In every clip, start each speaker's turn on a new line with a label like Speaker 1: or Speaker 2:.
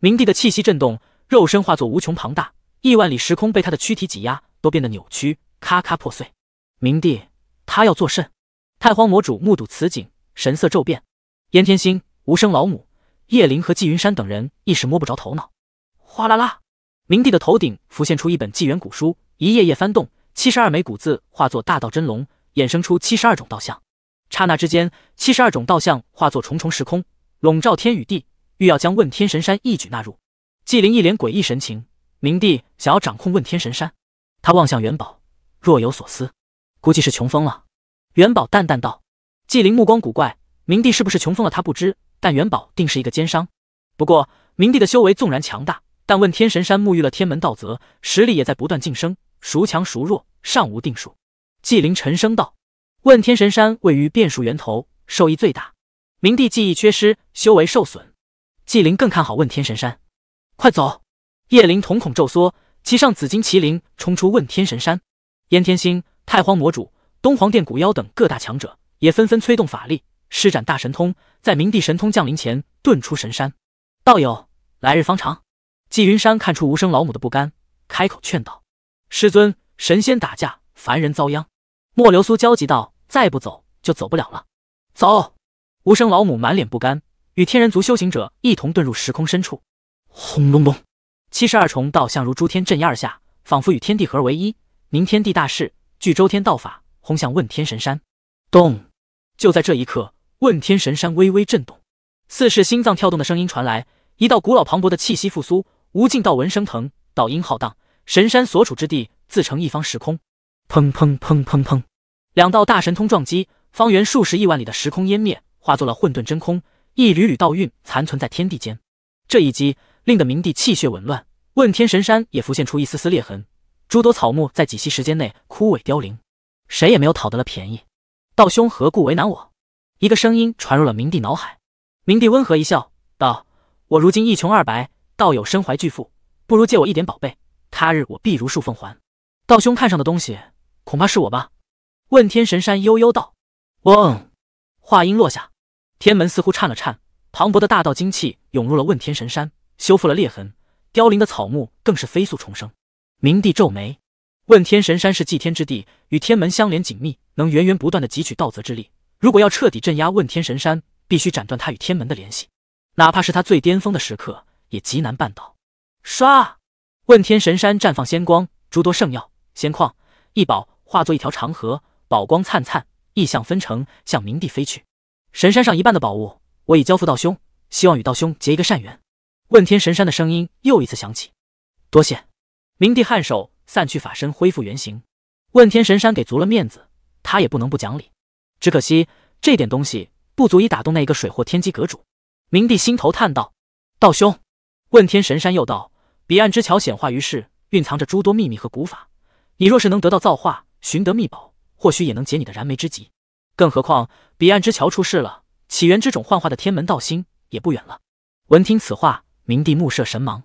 Speaker 1: 冥帝的气息震动，肉身化作无穷庞大，亿万里时空被他的躯体挤压，都变得扭曲，咔咔破碎。冥帝，他要作甚？太荒魔主目睹此景，神色骤变。燕天星、无声老母、叶灵和纪云山等人一时摸不着头脑。哗啦啦，冥帝的头顶浮现出一本纪元古书，一页页翻动，七十二枚古字化作大道真龙，衍生出七十二种道象。刹那之间，七十二种道象化作重重时空，笼罩天与地。欲要将问天神山一举纳入，纪灵一脸诡异神情。明帝想要掌控问天神山，他望向元宝，若有所思。估计是穷疯了。元宝淡淡道。纪灵目光古怪。明帝是不是穷疯了？他不知，但元宝定是一个奸商。不过，明帝的修为纵然强大，但问天神山沐浴了天门道泽，实力也在不断晋升，孰强孰弱尚无定数。纪灵沉声道：“问天神山位于变数源头，受益最大。明帝记忆缺失，修为受损。”纪灵更看好问天神山，快走！叶灵瞳孔骤缩，骑上紫金麒麟冲出问天神山。燕天星、太荒魔主、东皇殿古妖等各大强者也纷纷催动法力，施展大神通，在明帝神通降临前遁出神山。道友，来日方长。纪云山看出无声老母的不甘，开口劝道：“师尊，神仙打架，凡人遭殃。”莫流苏焦急道：“再不走就走不了了。”走！无声老母满脸不甘。与天人族修行者一同遁入时空深处。轰隆隆，七十二重道像如诸天镇压而下，仿佛与天地合而为一，凝天地大势，聚周天道法，轰向问天神山。咚！就在这一刻，问天神山微微震动，似是心脏跳动的声音传来，一道古老磅礴的气息复苏，无尽道纹升腾，道音浩荡，神山所处之地自成一方时空。砰砰砰砰砰，两道大神通撞击，方圆数十亿万里的时空湮灭，化作了混沌真空。一缕缕道韵残存在天地间，这一击令得明帝气血紊乱，问天神山也浮现出一丝丝裂痕，诸多草木在几息时间内枯萎凋零，谁也没有讨得了便宜。道兄何故为难我？一个声音传入了明帝脑海。明帝温和一笑，道：“我如今一穷二白，道友身怀巨富，不如借我一点宝贝，他日我必如数奉还。道兄看上的东西，恐怕是我吧？”问天神山悠悠道：“嗡。”话音落下。天门似乎颤了颤，磅礴的大道精气涌入了问天神山，修复了裂痕，凋零的草木更是飞速重生。明帝皱眉，问天神山是祭天之地，与天门相连紧密，能源源不断的汲取道泽之力。如果要彻底镇压问天神山，必须斩断他与天门的联系，哪怕是他最巅峰的时刻，也极难办到。唰，问天神山绽放仙光，诸多圣药、仙矿、异宝化作一条长河，宝光灿灿，异象纷呈，向明帝飞去。神山上一半的宝物，我已交付道兄，希望与道兄结一个善缘。问天神山的声音又一次响起。多谢明帝颔首，散去法身，恢复原形。问天神山给足了面子，他也不能不讲理。只可惜这点东西不足以打动那一个水货天机阁主。明帝心头叹道：“道兄。”问天神山又道：“彼岸之桥显化于世，蕴藏着诸多秘密和古法。你若是能得到造化，寻得秘宝，或许也能解你的燃眉之急。”更何况，彼岸之桥出事了，起源之种幻化的天门道心也不远了。闻听此话，明帝目射神芒，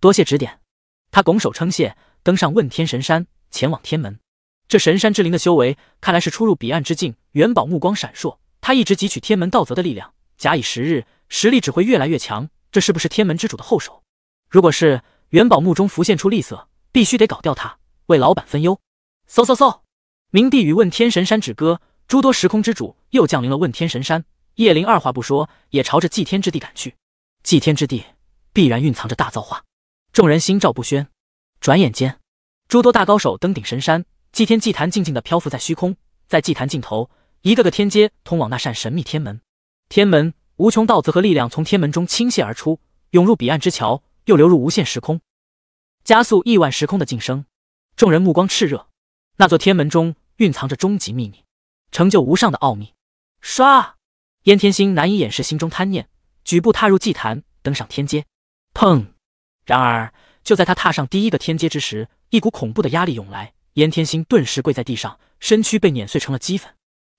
Speaker 1: 多谢指点。他拱手称谢，登上问天神山，前往天门。这神山之灵的修为，看来是出入彼岸之境。元宝目光闪烁，他一直汲取天门道泽的力量，假以时日，实力只会越来越强。这是不是天门之主的后手？如果是，元宝目中浮现出厉色，必须得搞掉他，为老板分忧。嗖嗖嗖，明帝与问天神山止戈。诸多时空之主又降临了问天神山，叶灵二话不说也朝着祭天之地赶去。祭天之地必然蕴藏着大造化，众人心照不宣。转眼间，诸多大高手登顶神山，祭天祭坛静静地漂浮在虚空，在祭坛尽头，一个个天阶通往那扇神秘天门。天门无穷道则和力量从天门中倾泻而出，涌入彼岸之桥，又流入无限时空，加速亿万时空的晋升。众人目光炽热，那座天门中蕴藏着终极秘密。成就无上的奥秘，唰！燕天星难以掩饰心中贪念，举步踏入祭坛，登上天阶。砰！然而就在他踏上第一个天阶之时，一股恐怖的压力涌来，燕天星顿时跪在地上，身躯被碾碎成了齑粉。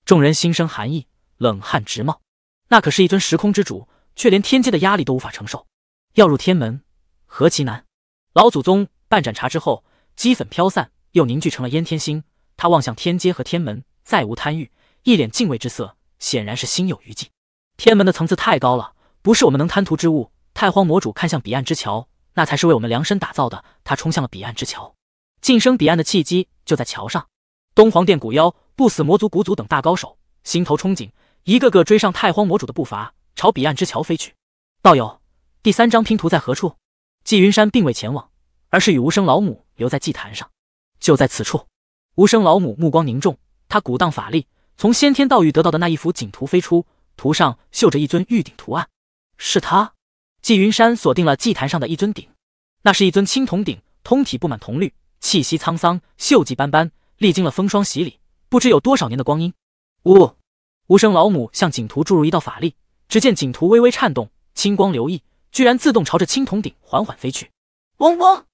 Speaker 1: 众人心生寒意，冷汗直冒。那可是一尊时空之主，却连天阶的压力都无法承受。要入天门，何其难！老祖宗半盏茶之后，齑粉飘散，又凝聚成了燕天星。他望向天阶和天门。再无贪欲，一脸敬畏之色，显然是心有余悸。天门的层次太高了，不是我们能贪图之物。太荒魔主看向彼岸之桥，那才是为我们量身打造的。他冲向了彼岸之桥，晋升彼岸的契机就在桥上。东皇殿古妖、不死魔族古祖等大高手心头憧憬，一个个追上太荒魔主的步伐，朝彼岸之桥飞去。道友，第三张拼图在何处？纪云山并未前往，而是与无声老母留在祭坛上。就在此处。无声老母目光凝重。他鼓荡法力，从先天道域得到的那一幅锦图飞出，图上绣着一尊玉鼎图案。是他，纪云山锁定了祭坛上的一尊鼎，那是一尊青铜鼎，通体布满铜绿，气息沧桑，锈迹斑斑，历经了风霜洗礼，不知有多少年的光阴。呜，无声老母向锦图注入一道法力，只见锦图微微颤动，青光流溢，居然自动朝着青铜鼎缓缓飞去。嗡嗡，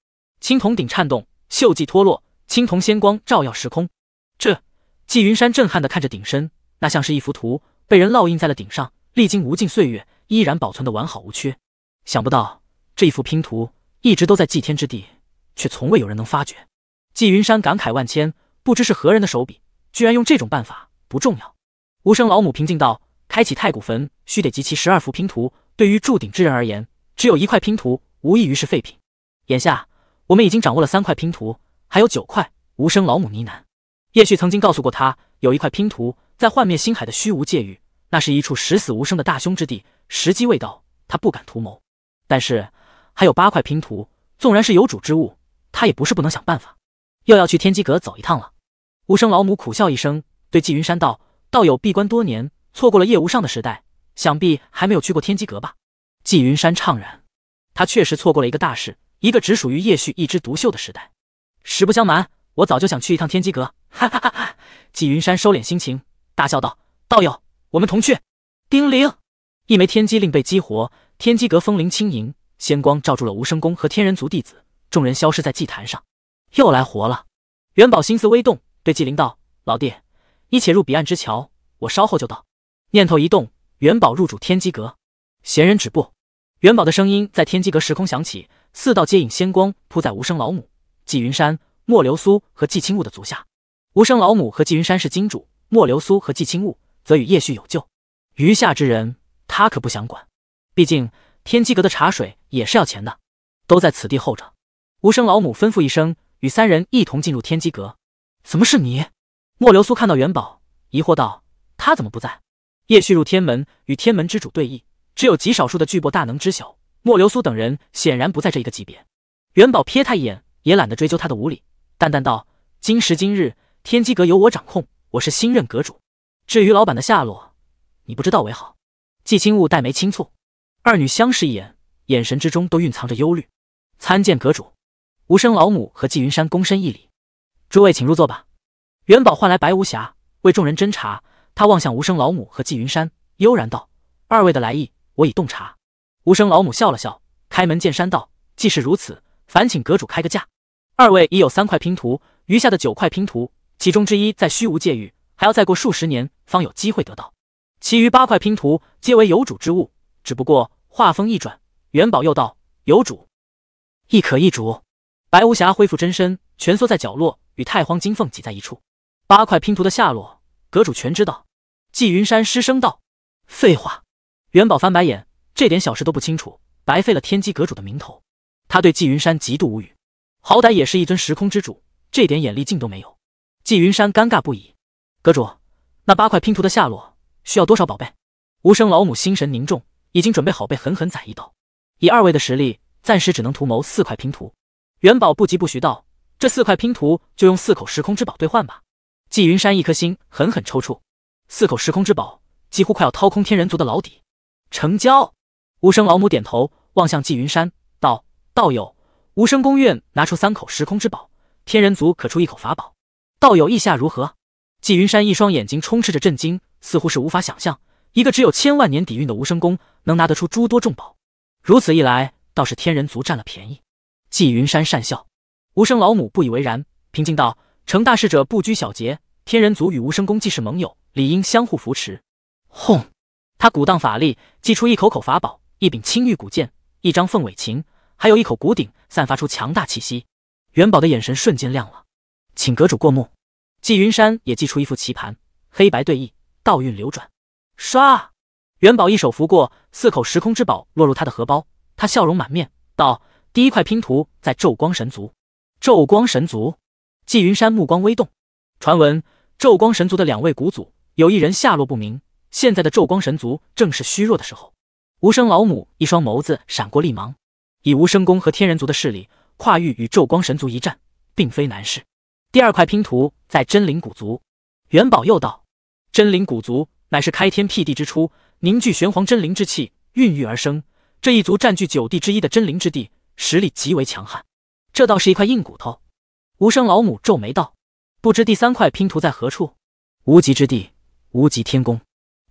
Speaker 1: 青铜鼎颤动，锈迹脱落，青铜仙光照耀时空。这。季云山震撼地看着顶身，那像是一幅图，被人烙印在了顶上，历经无尽岁月，依然保存得完好无缺。想不到这一幅拼图一直都在祭天之地，却从未有人能发觉。季云山感慨万千，不知是何人的手笔，居然用这种办法。不重要。无声老母平静道：“开启太古坟，需得集齐十二幅拼图。对于铸顶之人而言，只有一块拼图，无异于是废品。眼下，我们已经掌握了三块拼图，还有九块。”无声老母呢喃。叶旭曾经告诉过他，有一块拼图在幻灭星海的虚无界域，那是一处十死无生的大凶之地，时机未到，他不敢图谋。但是还有八块拼图，纵然是有主之物，他也不是不能想办法。又要去天机阁走一趟了。无声老母苦笑一声，对纪云山道：“道友闭关多年，错过了叶无上的时代，想必还没有去过天机阁吧？”纪云山怅然，他确实错过了一个大事，一个只属于叶旭一枝独秀的时代。实不相瞒，我早就想去一趟天机阁。哈哈哈！哈，纪云山收敛心情，大笑道：“道友，我们同去。”丁灵，一枚天机令被激活，天机阁风铃轻盈，仙光照住了无声宫和天人族弟子，众人消失在祭坛上。又来活了！元宝心思微动，对纪灵道：“老弟，你且入彼岸之桥，我稍后就到。”念头一动，元宝入主天机阁。闲人止步！元宝的声音在天机阁时空响起，四道接引仙光铺在无声老母、纪云山、莫流苏和纪清雾的足下。无生老母和纪云山是金主，莫流苏和纪清雾则与叶旭有旧，余下之人他可不想管。毕竟天机阁的茶水也是要钱的，都在此地候着。无生老母吩咐一声，与三人一同进入天机阁。怎么是你？莫流苏看到元宝，疑惑道：“他怎么不在？”叶旭入天门，与天门之主对弈，只有极少数的巨擘大能知晓。莫流苏等人显然不在这一个级别。元宝瞥他一眼，也懒得追究他的无礼，淡淡道：“今时今日。”天机阁由我掌控，我是新任阁主。至于老板的下落，你不知道为好。季青雾黛眉轻蹙，二女相视一眼，眼神之中都蕴藏着忧虑。参见阁主，无声老母和季云山躬身一礼。诸位请入座吧。元宝唤来白无暇为众人斟茶，他望向无声老母和季云山，悠然道：“二位的来意，我已洞察。”无声老母笑了笑，开门见山道：“既是如此，烦请阁主开个价。二位已有三块拼图，余下的九块拼图。”其中之一在虚无界域，还要再过数十年方有机会得到。其余八块拼图皆为有主之物。只不过话锋一转，元宝又道：“有主，亦可易主。”白无瑕恢复真身，蜷缩在角落，与太荒金凤挤在一处。八块拼图的下落，阁主全知道。纪云山失声道：“废话！”元宝翻白眼，这点小事都不清楚，白费了天机阁主的名头。他对纪云山极度无语，好歹也是一尊时空之主，这点眼力劲都没有。纪云山尴尬不已，阁主，那八块拼图的下落需要多少宝贝？无声老母心神凝重，已经准备好被狠狠宰一刀。以二位的实力，暂时只能图谋四块拼图。元宝不急不徐道：“这四块拼图就用四口时空之宝兑换吧。”纪云山一颗心狠狠抽搐，四口时空之宝几乎快要掏空天人族的老底。成交。无声老母点头，望向纪云山道：“道友，无声宫院拿出三口时空之宝，天人族可出一口法宝。”道友意下如何？纪云山一双眼睛充斥着震惊，似乎是无法想象，一个只有千万年底蕴的无声宫能拿得出诸多重宝。如此一来，倒是天人族占了便宜。纪云山讪笑，无声老母不以为然，平静道：“成大事者不拘小节，天人族与无声宫既是盟友，理应相互扶持。”轰！他鼓荡法力，祭出一口口法宝，一柄青玉古剑，一张凤尾琴，还有一口古鼎，散发出强大气息。元宝的眼神瞬间亮了。请阁主过目。纪云山也祭出一副棋盘，黑白对弈，道运流转。刷！元宝一手拂过，四口时空之宝落入他的荷包。他笑容满面道：“第一块拼图在昼光神族。”昼光神族，纪云山目光微动。传闻昼光神族的两位古祖有一人下落不明，现在的昼光神族正是虚弱的时候。无声老母一双眸子闪过厉芒，以无声宫和天人族的势力，跨域与昼光神族一战，并非难事。第二块拼图在真灵古族，元宝又道：“真灵古族乃是开天辟地之初，凝聚玄黄真灵之气孕育而生，这一族占据九地之一的真灵之地，实力极为强悍。这倒是一块硬骨头。”无声老母皱眉道：“不知第三块拼图在何处？”无极之地，无极天宫。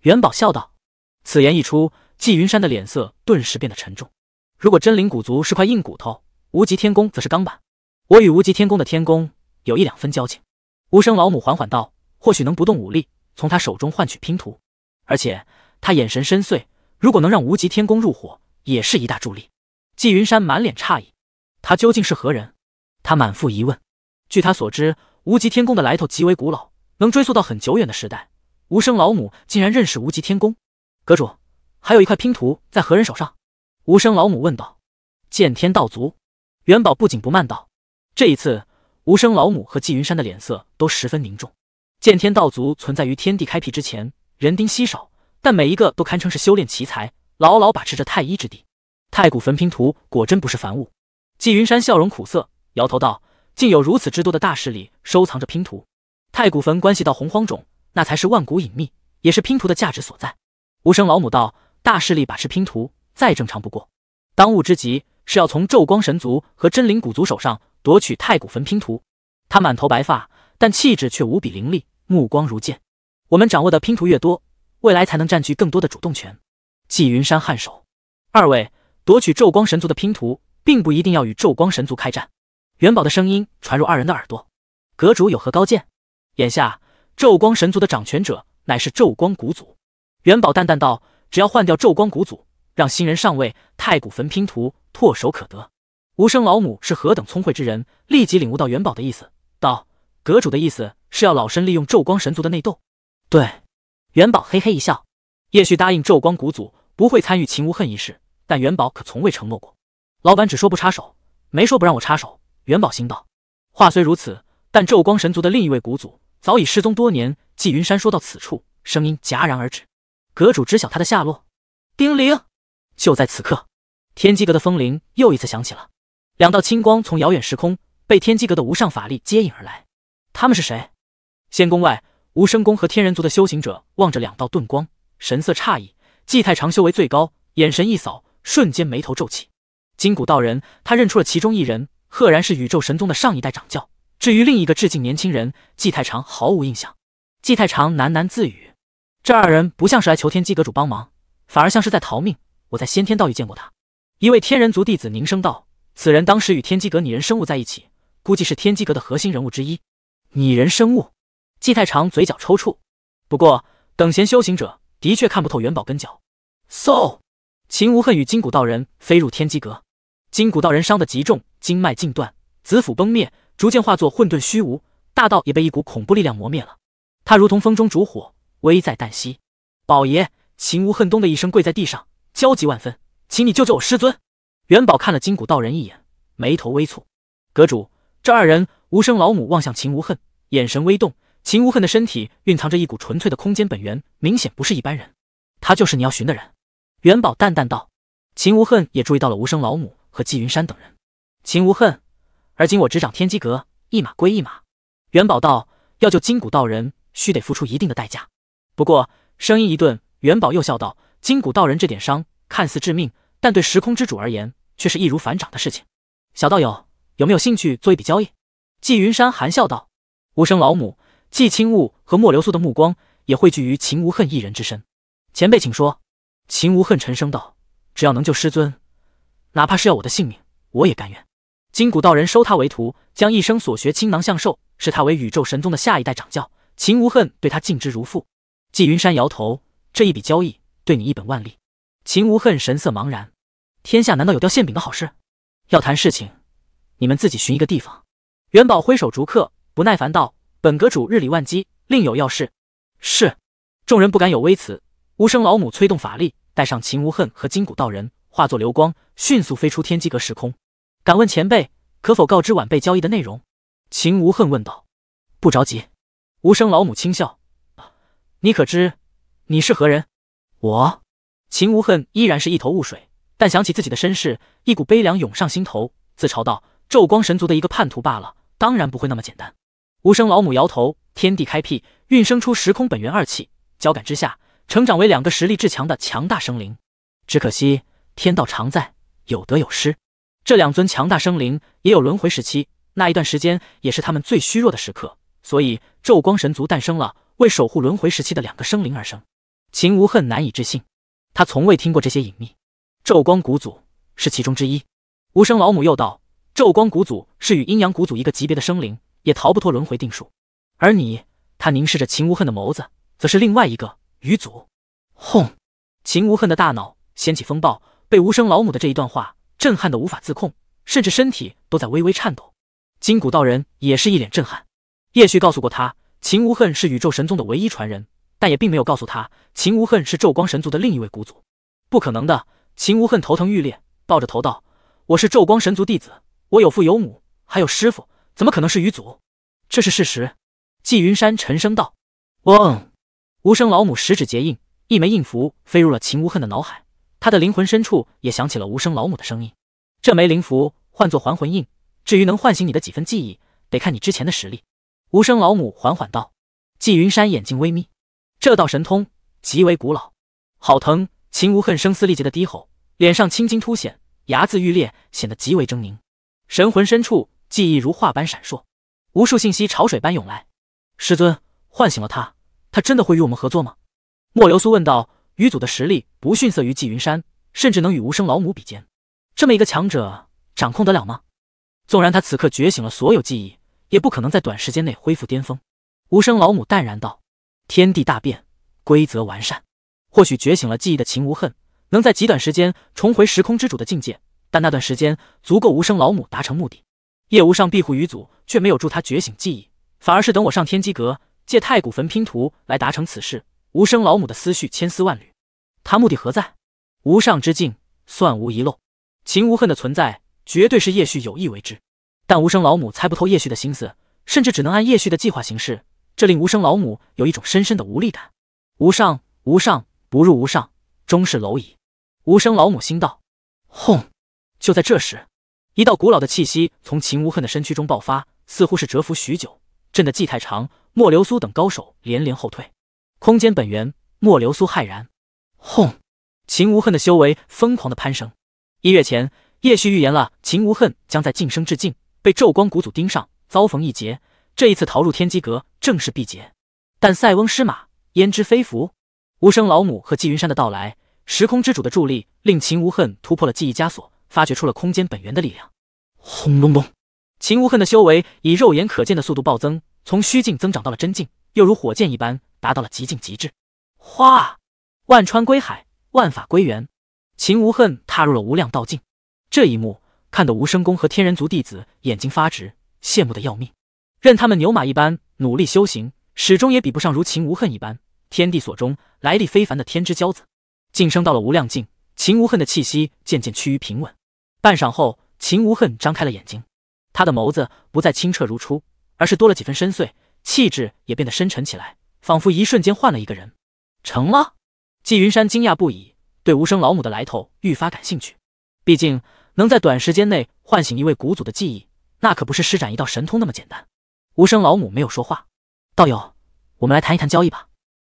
Speaker 1: 元宝笑道：“此言一出，纪云山的脸色顿时变得沉重。如果真灵古族是块硬骨头，无极天宫则是钢板，我与无极天宫的天宫……”有一两分交情，无声老母缓缓道：“或许能不动武力，从他手中换取拼图。而且他眼神深邃，如果能让无极天宫入伙，也是一大助力。”季云山满脸诧异：“他究竟是何人？”他满腹疑问。据他所知，无极天宫的来头极为古老，能追溯到很久远的时代。无声老母竟然认识无极天宫阁主，还有一块拼图在何人手上？无声老母问道。见天道族元宝不紧不慢道：“这一次。”无声老母和纪云山的脸色都十分凝重。剑天道族存在于天地开辟之前，人丁稀少，但每一个都堪称是修炼奇才，牢牢把持着太医之地。太古坟拼图果真不是凡物。纪云山笑容苦涩，摇头道：“竟有如此之多的大势力收藏着拼图。太古坟关系到洪荒种，那才是万古隐秘，也是拼图的价值所在。”无声老母道：“大势力把持拼图，再正常不过。当务之急是要从昼光神族和真灵古族手上。”夺取太古坟拼图，他满头白发，但气质却无比凌厉，目光如剑。我们掌握的拼图越多，未来才能占据更多的主动权。纪云山颔首，二位夺取昼光神族的拼图，并不一定要与昼光神族开战。元宝的声音传入二人的耳朵，阁主有何高见？眼下昼光神族的掌权者乃是昼光古祖。元宝淡淡道：“只要换掉昼光古祖，让新人上位，太古坟拼图唾手可得。”无声老母是何等聪慧之人，立即领悟到元宝的意思，道：“阁主的意思是要老身利用昼光神族的内斗。”对，元宝嘿嘿一笑。叶旭答应昼光古祖不会参与秦无恨一事，但元宝可从未承诺过。老板只说不插手，没说不让我插手。元宝心道：话虽如此，但昼光神族的另一位古祖早已失踪多年。季云山说到此处，声音戛然而止。阁主知晓他的下落。丁铃，就在此刻，天机阁的风铃又一次响起了。两道青光从遥远时空被天机阁的无上法力接引而来，他们是谁？仙宫外，无声宫和天人族的修行者望着两道遁光，神色诧异。季太长修为最高，眼神一扫，瞬间眉头皱起。金谷道人，他认出了其中一人，赫然是宇宙神宗的上一代掌教。至于另一个致敬年轻人，季太长毫无印象。季太长喃喃自语：“这二人不像是来求天机阁主帮忙，反而像是在逃命。”我在先天道域见过他。”一位天人族弟子凝声道。此人当时与天机阁拟人生物在一起，估计是天机阁的核心人物之一。拟人生物，季太长嘴角抽搐。不过等闲修行者的确看不透元宝根脚。嗖，秦无恨与金谷道人飞入天机阁。金谷道人伤得极重，经脉尽断，子府崩灭，逐渐化作混沌虚无，大道也被一股恐怖力量磨灭了。他如同风中烛火，危在旦夕。宝爷，秦无恨咚的一声跪在地上，焦急万分，请你救救我师尊。元宝看了金谷道人一眼，眉头微蹙。阁主，这二人。无声老母望向秦无恨，眼神微动。秦无恨的身体蕴藏着一股纯粹的空间本源，明显不是一般人。他就是你要寻的人。元宝淡淡道。秦无恨也注意到了无声老母和纪云山等人。秦无恨，而今我执掌天机阁，一码归一码。元宝道，要救金谷道人，须得付出一定的代价。不过，声音一顿，元宝又笑道：金谷道人这点伤看似致命，但对时空之主而言。却是易如反掌的事情。小道友有没有兴趣做一笔交易？季云山含笑道。无声老母、季清雾和莫流苏的目光也汇聚于秦无恨一人之身。前辈，请说。秦无恨沉声道：“只要能救师尊，哪怕是要我的性命，我也甘愿。”金谷道人收他为徒，将一生所学倾囊相授，视他为宇宙神宗的下一代掌教。秦无恨对他敬之如父。季云山摇头：“这一笔交易对你一本万利。”秦无恨神色茫然。天下难道有掉馅饼的好事？要谈事情，你们自己寻一个地方。元宝挥手逐客，不耐烦道：“本阁主日理万机，另有要事。”是。众人不敢有微词。无声老母催动法力，带上秦无恨和金谷道人，化作流光，迅速飞出天机阁时空。敢问前辈，可否告知晚辈交易的内容？秦无恨问道。不着急。无声老母轻笑：“你可知你是何人？”我。秦无恨依然是一头雾水。但想起自己的身世，一股悲凉涌上心头，自嘲道：“昼光神族的一个叛徒罢了，当然不会那么简单。”无声老母摇头：“天地开辟，孕生出时空本源二气，交感之下，成长为两个实力至强的强大生灵。只可惜天道常在，有得有失。这两尊强大生灵也有轮回时期，那一段时间也是他们最虚弱的时刻。所以昼光神族诞生了，为守护轮回时期的两个生灵而生。”秦无恨难以置信，他从未听过这些隐秘。昼光古祖是其中之一。无声老母又道：“昼光古祖是与阴阳古祖一个级别的生灵，也逃不脱轮回定数。而你，他凝视着秦无恨的眸子，则是另外一个余祖。”轰！秦无恨的大脑掀起风暴，被无声老母的这一段话震撼的无法自控，甚至身体都在微微颤抖。金谷道人也是一脸震撼。叶旭告诉过他，秦无恨是宇宙神宗的唯一传人，但也并没有告诉他，秦无恨是昼光神族的另一位古祖。不可能的。秦无恨头疼欲裂，抱着头道：“我是昼光神族弟子，我有父有母，还有师傅，怎么可能是余祖？这是事实。”季云山沉声道：“嗡。”无声老母十指结印，一枚印符飞入了秦无恨的脑海，他的灵魂深处也响起了无声老母的声音：“这枚灵符唤作还魂印，至于能唤醒你的几分记忆，得看你之前的实力。”无声老母缓缓道。季云山眼睛微眯，这道神通极为古老，好疼。秦无恨声嘶力竭的低吼，脸上青筋凸显，牙眦欲裂，显得极为狰狞。神魂深处，记忆如画般闪烁，无数信息潮水般涌来。师尊唤醒了他，他真的会与我们合作吗？莫流苏问道。余祖的实力不逊色于纪云山，甚至能与无声老母比肩，这么一个强者，掌控得了吗？纵然他此刻觉醒了所有记忆，也不可能在短时间内恢复巅峰。无声老母淡然道：“天地大变，规则完善。”或许觉醒了记忆的秦无恨，能在极短时间重回时空之主的境界，但那段时间足够无声老母达成目的。叶无上庇护于祖，却没有助他觉醒记忆，反而是等我上天机阁，借太古坟拼图来达成此事。无声老母的思绪千丝万缕，他目的何在？无上之境算无遗漏，秦无恨的存在绝对是叶旭有意为之。但无声老母猜不透叶旭的心思，甚至只能按叶旭的计划行事，这令无声老母有一种深深的无力感。无上，无上。不入无上，终是蝼蚁。无声老母心道：轰！就在这时，一道古老的气息从秦无恨的身躯中爆发，似乎是蛰伏许久，震得纪太长、莫流苏等高手连连后退。空间本源，莫流苏骇然。轰！秦无恨的修为疯狂的攀升。一月前，叶旭预言了秦无恨将在晋升至境被昼光古祖盯上，遭逢一劫。这一次逃入天机阁，正是毕劫。但塞翁失马，焉知非福？无声老母和季云山的到来，时空之主的助力，令秦无恨突破了记忆枷锁，发掘出了空间本源的力量。轰隆隆！秦无恨的修为以肉眼可见的速度暴增，从虚境增长到了真境，又如火箭一般达到了极境极致。哗！万川归海，万法归元，秦无恨踏入了无量道境。这一幕看得无声宫和天人族弟子眼睛发直，羡慕的要命，任他们牛马一般努力修行，始终也比不上如秦无恨一般。天地所中，来历非凡的天之骄子，晋升到了无量境。秦无恨的气息渐渐趋于平稳。半晌后，秦无恨张开了眼睛，他的眸子不再清澈如初，而是多了几分深邃，气质也变得深沉起来，仿佛一瞬间换了一个人。成了？纪云山惊讶不已，对无声老母的来头愈发感兴趣。毕竟，能在短时间内唤醒一位古祖的记忆，那可不是施展一道神通那么简单。无声老母没有说话，道友，我们来谈一谈交易吧。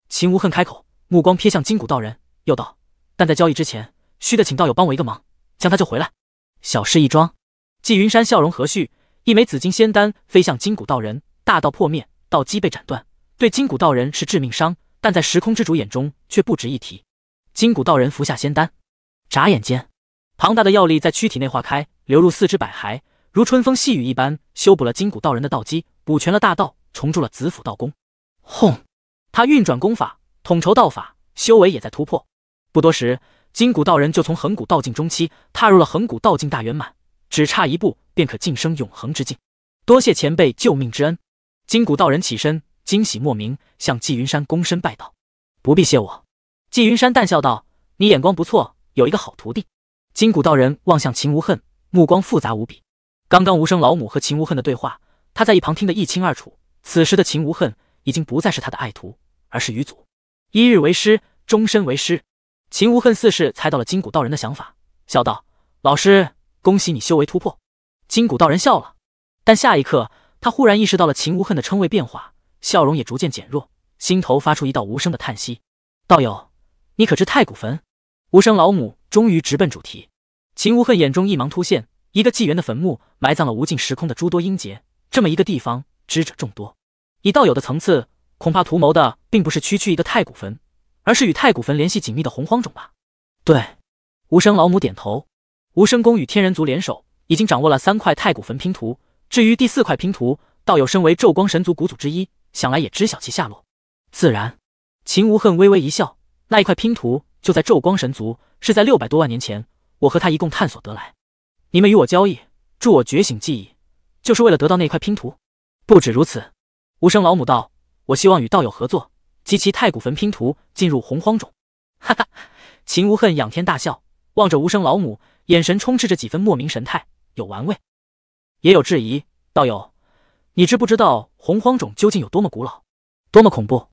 Speaker 1: 秦无恨开口，目光瞥向金谷道人，又道：“但在交易之前，需得请道友帮我一个忙，将他救回来。”小事一桩。纪云山笑容和煦，一枚紫金仙丹飞向金谷道人，大道破灭，道基被斩断，对金谷道人是致命伤，但在时空之主眼中却不值一提。金谷道人服下仙丹，眨眼间，庞大的药力在躯体内化开，流入四肢百骸，如春风细雨一般，修补了金谷道人的道基，补全了大道，重铸了紫府道功。轰！他运转功法，统筹道法，修为也在突破。不多时，金谷道人就从恒古道境中期踏入了恒古道境大圆满，只差一步便可晋升永恒之境。多谢前辈救命之恩。金谷道人起身，惊喜莫名，向纪云山躬身拜道：“不必谢我。”纪云山淡笑道：“你眼光不错，有一个好徒弟。”金谷道人望向秦无恨，目光复杂无比。刚刚无声老母和秦无恨的对话，他在一旁听得一清二楚。此时的秦无恨，已经不再是他的爱徒。而是余祖，一日为师，终身为师。秦无恨似是猜到了金谷道人的想法，笑道：“老师，恭喜你修为突破。”金谷道人笑了，但下一刻他忽然意识到了秦无恨的称谓变化，笑容也逐渐减弱，心头发出一道无声的叹息：“道友，你可知太古坟？”无声老母终于直奔主题。秦无恨眼中一芒突现，一个纪元的坟墓，埋葬了无尽时空的诸多英杰，这么一个地方，知者众多。以道友的层次。恐怕图谋的并不是区区一个太古坟，而是与太古坟联系紧密的洪荒种吧？对，无声老母点头。无声宫与天人族联手，已经掌握了三块太古坟拼图。至于第四块拼图，道友身为昼光神族古祖之一，想来也知晓其下落。自然，秦无恨微微一笑，那一块拼图就在昼光神族，是在六百多万年前，我和他一共探索得来。你们与我交易，助我觉醒记忆，就是为了得到那一块拼图。不止如此，无声老母道。我希望与道友合作，集齐太古坟拼图，进入洪荒种。哈哈，秦无恨仰天大笑，望着无声老母，眼神充斥着几分莫名神态，有玩味，也有质疑。道友，你知不知道洪荒种究竟有多么古老，多么恐怖？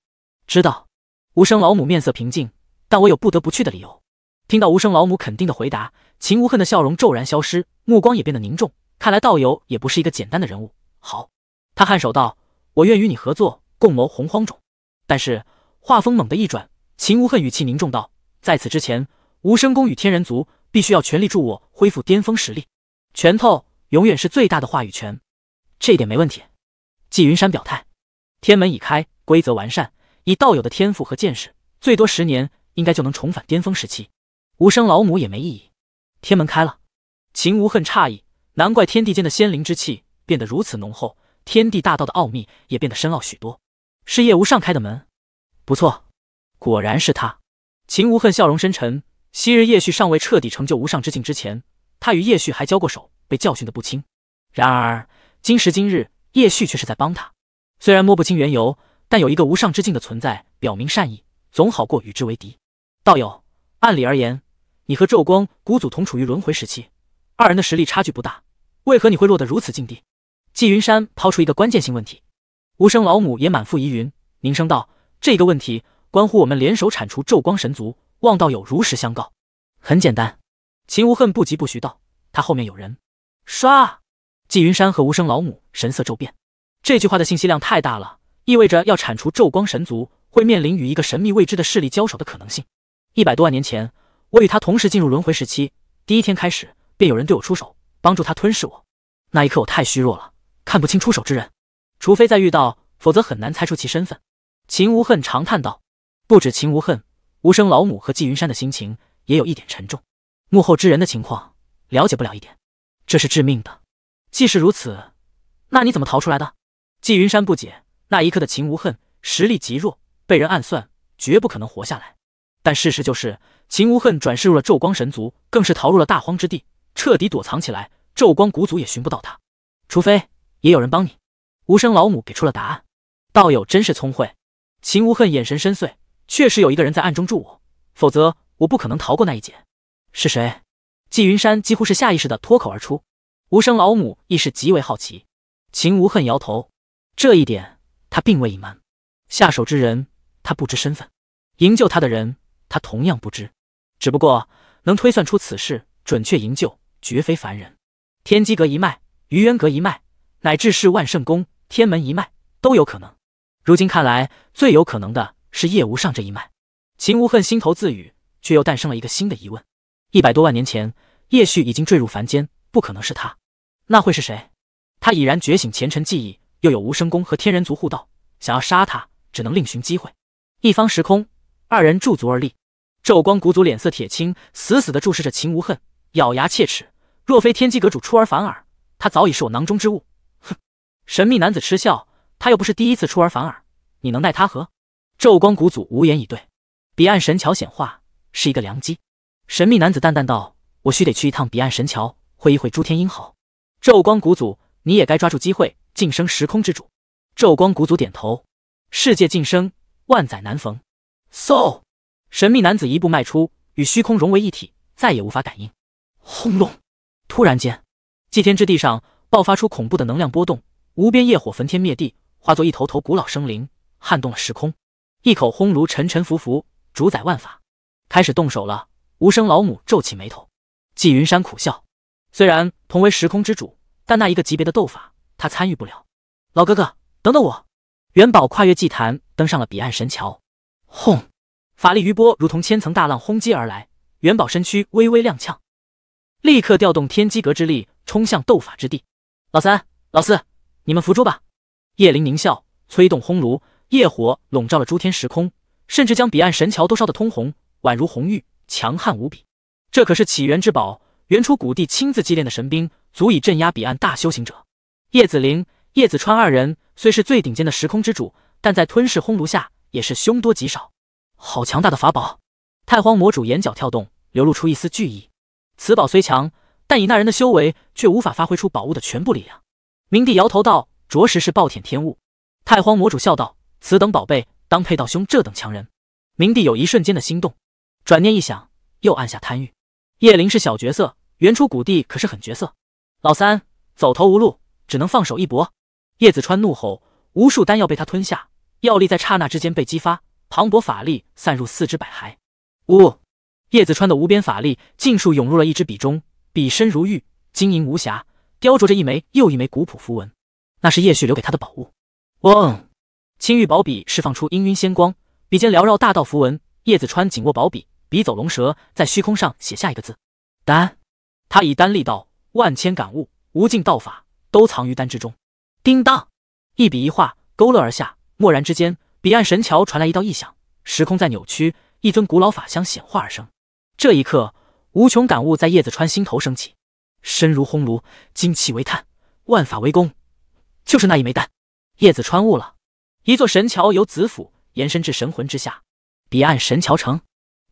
Speaker 1: 知道。无声老母面色平静，但我有不得不去的理由。听到无声老母肯定的回答，秦无恨的笑容骤然消失，目光也变得凝重。看来道友也不是一个简单的人物。好，他颔首道：“我愿与你合作。”共谋洪荒种，但是画风猛地一转，秦无恨语气凝重道：“在此之前，无声宫与天人族必须要全力助我恢复巅峰实力。拳头永远是最大的话语权，这一点没问题。”纪云山表态：“天门已开，规则完善，以道友的天赋和见识，最多十年应该就能重返巅峰时期。无声老母也没异议。”天门开了，秦无恨诧异，难怪天地间的仙灵之气变得如此浓厚，天地大道的奥秘也变得深奥许多。是叶无上开的门，不错，果然是他。秦无恨笑容深沉。昔日叶旭尚未彻底成就无上之境之前，他与叶旭还交过手，被教训的不轻。然而今时今日，叶旭却是在帮他。虽然摸不清缘由，但有一个无上之境的存在表明善意，总好过与之为敌。道友，按理而言，你和昼光古祖同处于轮回时期，二人的实力差距不大，为何你会落得如此境地？纪云山抛出一个关键性问题。无声老母也满腹疑云，凝声道：“这个问题关乎我们联手铲除昼光神族，望道友如实相告。”很简单，秦无恨不疾不徐道：“他后面有人。”唰，纪云山和无声老母神色骤变。这句话的信息量太大了，意味着要铲除昼光神族，会面临与一个神秘未知的势力交手的可能性。一百多万年前，我与他同时进入轮回时期，第一天开始便有人对我出手，帮助他吞噬我。那一刻我太虚弱了，看不清出手之人。除非再遇到，否则很难猜出其身份。秦无恨长叹道：“不止秦无恨，无声老母和季云山的心情也有一点沉重。幕后之人的情况了解不了一点，这是致命的。既是如此，那你怎么逃出来的？”季云山不解。那一刻的秦无恨实力极弱，被人暗算，绝不可能活下来。但事实就是，秦无恨转世入了昼光神族，更是逃入了大荒之地，彻底躲藏起来，昼光古族也寻不到他。除非也有人帮你。无声老母给出了答案，道友真是聪慧。秦无恨眼神深邃，确实有一个人在暗中助我，否则我不可能逃过那一劫。是谁？季云山几乎是下意识的脱口而出。无声老母亦是极为好奇。秦无恨摇头，这一点他并未隐瞒。下手之人他不知身份，营救他的人他同样不知。只不过能推算出此事，准确营救，绝非凡人。天机阁一脉，鱼渊阁一脉，乃至是万圣宫。天门一脉都有可能，如今看来，最有可能的是叶无上这一脉。秦无恨心头自语，却又诞生了一个新的疑问：一百多万年前，叶旭已经坠入凡间，不可能是他，那会是谁？他已然觉醒前尘记忆，又有无声功和天人族互道，想要杀他，只能另寻机会。一方时空，二人驻足而立，昼光古祖脸色铁青，死死地注视着秦无恨，咬牙切齿：若非天机阁主出尔反尔，他早已是我囊中之物。神秘男子嗤笑，他又不是第一次出尔反尔，你能奈他何？昼光古祖无言以对。彼岸神桥显化是一个良机，神秘男子淡淡道：“我需得去一趟彼岸神桥，会一会诸天英豪。”昼光古祖，你也该抓住机会晋升时空之主。昼光古祖点头，世界晋升万载难逢。So，神秘男子一步迈出，与虚空融为一体，再也无法感应。轰隆！突然间，祭天之地上爆发出恐怖的能量波动。无边业火焚天灭地，化作一头头古老生灵，撼动了时空。一口轰炉沉沉浮浮，主宰万法，开始动手了。无声老母皱起眉头，纪云山苦笑。虽然同为时空之主，但那一个级别的斗法，他参与不了。老哥哥，等等我！元宝跨越祭坛，登上了彼岸神桥。轰！法力余波如同千层大浪轰击而来，元宝身躯微微踉跄，立刻调动天机阁之力冲向斗法之地。老三，老四。你们伏诛吧！叶灵狞笑，催动轰炉，业火笼罩了诸天时空，甚至将彼岸神桥都烧得通红，宛如红玉，强悍无比。这可是起源之宝，原初古帝亲自祭炼的神兵，足以镇压彼岸大修行者。叶子灵、叶子川二人虽是最顶尖的时空之主，但在吞噬轰炉下也是凶多吉少。好强大的法宝！太荒魔主眼角跳动，流露出一丝惧意。此宝虽强，但以那人的修为，却无法发挥出宝物的全部力量。明帝摇头道：“着实是暴殄天物。”太荒魔主笑道：“此等宝贝，当配道兄这等强人。”明帝有一瞬间的心动，转念一想，又按下贪欲。叶灵是小角色，原初古帝可是狠角色。老三走投无路，只能放手一搏。叶子川怒吼，无数丹药被他吞下，药力在刹那之间被激发，磅礴法力散入四肢百骸。呜！叶子川的无边法力尽数涌入了一支笔中，笔身如玉，晶莹无瑕。雕琢着一枚又一枚古朴符文，那是叶旭留给他的宝物。嗡，青玉宝笔释放出氤氲仙光，笔尖缭绕大道符文。叶子川紧握宝笔，笔走龙蛇，在虚空上写下一个字“丹”。他以丹力道，万千感悟，无尽道法，都藏于丹之中。叮当，一笔一画勾勒而下，蓦然之间，彼岸神桥传来一道异响，时空在扭曲，一尊古老法相显化而生。这一刻，无穷感悟在叶子川心头升起。身如烘炉，精气为炭，万法为功，就是那一枚丹。叶子川悟了，一座神桥由子府延伸至神魂之下，彼岸神桥城，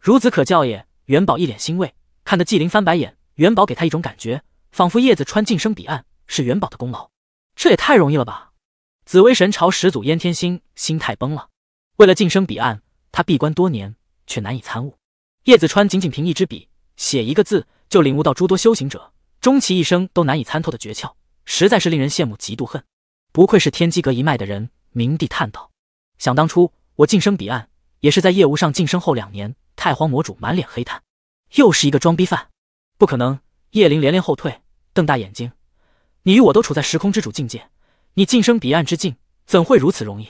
Speaker 1: 孺子可教也。元宝一脸欣慰，看得纪灵翻白眼。元宝给他一种感觉，仿佛叶子川晋升彼岸是元宝的功劳，这也太容易了吧！紫薇神朝始祖燕天星心态崩了，为了晋升彼岸，他闭关多年却难以参悟。叶子川仅仅凭一支笔写一个字，就领悟到诸多修行者。终其一生都难以参透的诀窍，实在是令人羡慕嫉妒恨。不愧是天机阁一脉的人，明帝叹道。想当初我晋升彼岸，也是在夜无上晋升后两年。太荒魔主满脸黑炭，又是一个装逼犯。不可能！叶灵连连后退，瞪大眼睛。你与我都处在时空之主境界，你晋升彼岸之境，怎会如此容易？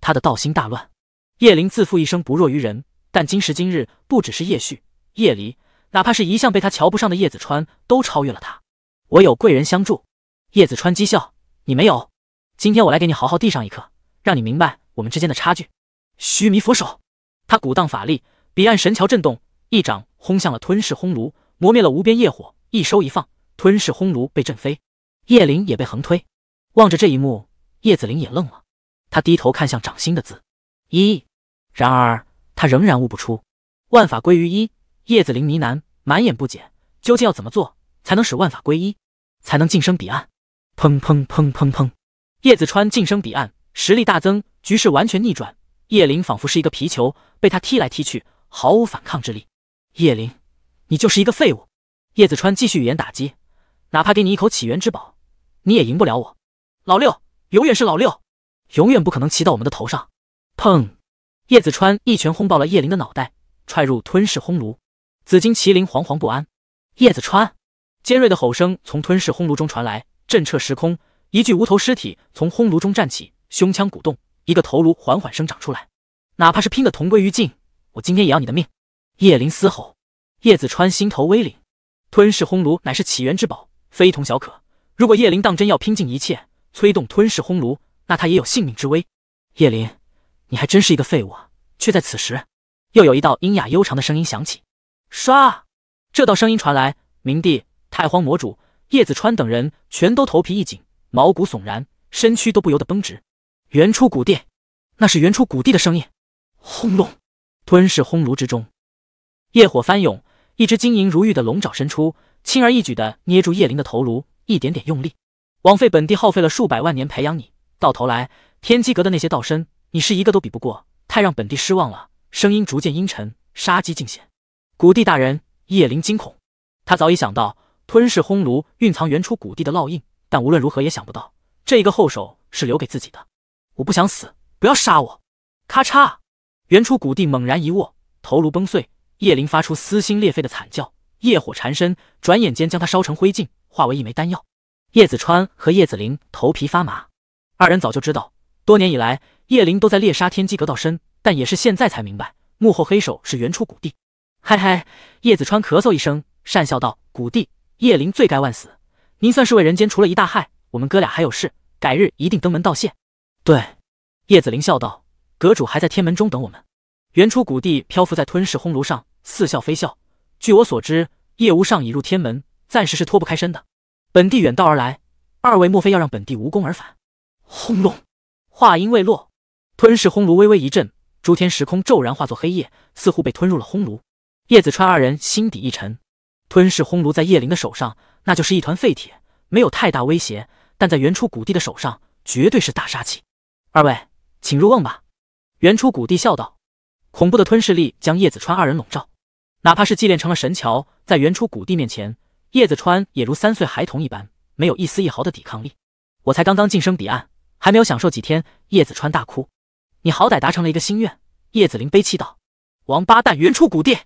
Speaker 1: 他的道心大乱。叶灵自负一生不弱于人，但今时今日，不只是叶旭、叶离。哪怕是一向被他瞧不上的叶子川，都超越了他。我有贵人相助，叶子川讥笑：“你没有。今天我来给你好好地上一课，让你明白我们之间的差距。”须弥佛手，他鼓荡法力，彼岸神桥震动，一掌轰向了吞噬轰炉，磨灭了无边业火。一收一放，吞噬轰炉被震飞，叶灵也被横推。望着这一幕，叶子灵也愣了。他低头看向掌心的字一，然而他仍然悟不出万法归于一。叶子灵呢喃。满眼不解，究竟要怎么做才能使万法归一，才能晋升彼岸？砰砰砰砰砰！叶子川晋升彼岸，实力大增，局势完全逆转。叶灵仿佛是一个皮球，被他踢来踢去，毫无反抗之力。叶灵，你就是一个废物！叶子川继续语言打击，哪怕给你一口起源之宝，你也赢不了我。老六永远是老六，永远不可能骑到我们的头上。砰！叶子川一拳轰爆了叶灵的脑袋，踹入吞噬轰炉。紫金麒麟惶惶不安。叶子川，尖锐的吼声从吞噬轰炉中传来，震彻时空。一具无头尸体从轰炉中站起，胸腔鼓动，一个头颅缓缓生长出来。哪怕是拼得同归于尽，我今天也要你的命！叶林嘶吼。叶子川心头微凛，吞噬轰炉乃是起源之宝，非同小可。如果叶林当真要拼尽一切，催动吞噬轰炉，那他也有性命之危。叶林，你还真是一个废物啊！却在此时，又有一道阴哑悠长的声音响起。唰！这道声音传来，明帝、太荒魔主、叶子川等人全都头皮一紧，毛骨悚然，身躯都不由得绷直。原初古殿，那是原初古地的声音。轰隆！吞噬轰炉之中，业火翻涌，一只晶莹如玉的龙爪伸出，轻而易举的捏住叶灵的头颅，一点点用力。枉费本地耗费了数百万年培养你，到头来天机阁的那些道身，你是一个都比不过，太让本地失望了。声音逐渐阴沉，杀机尽显。古帝大人，叶灵惊恐。他早已想到吞噬轰炉蕴藏原初古帝的烙印，但无论如何也想不到这一个后手是留给自己的。我不想死，不要杀我！咔嚓！原初古帝猛然一握，头颅崩碎，叶灵发出撕心裂肺的惨叫。业火缠身，转眼间将他烧成灰烬，化为一枚丹药。叶子川和叶子灵头皮发麻。二人早就知道，多年以来叶灵都在猎杀天机阁道身，但也是现在才明白幕后黑手是原初古帝。嗨嗨，叶子川咳嗽一声，讪笑道：“谷帝，叶灵罪该万死，您算是为人间除了一大害。我们哥俩还有事，改日一定登门道谢。”对，叶子灵笑道：“阁主还在天门中等我们。”原初谷帝漂浮在吞噬轰炉上，似笑非笑。据我所知，叶无上已入天门，暂时是脱不开身的。本地远道而来，二位莫非要让本地无功而返？轰隆！话音未落，吞噬轰炉微微一震，诸天时空骤然化作黑夜，似乎被吞入了轰炉。叶子川二人心底一沉，吞噬轰炉在叶灵的手上，那就是一团废铁，没有太大威胁；但在原初古帝的手上，绝对是大杀器。二位，请入瓮吧。”原初古帝笑道。恐怖的吞噬力将叶子川二人笼罩，哪怕是祭炼成了神桥，在原初古帝面前，叶子川也如三岁孩童一般，没有一丝一毫的抵抗力。我才刚刚晋升彼岸，还没有享受几天，叶子川大哭：“你好歹达成了一个心愿。”叶子林悲泣道：“王八蛋，原初古帝！”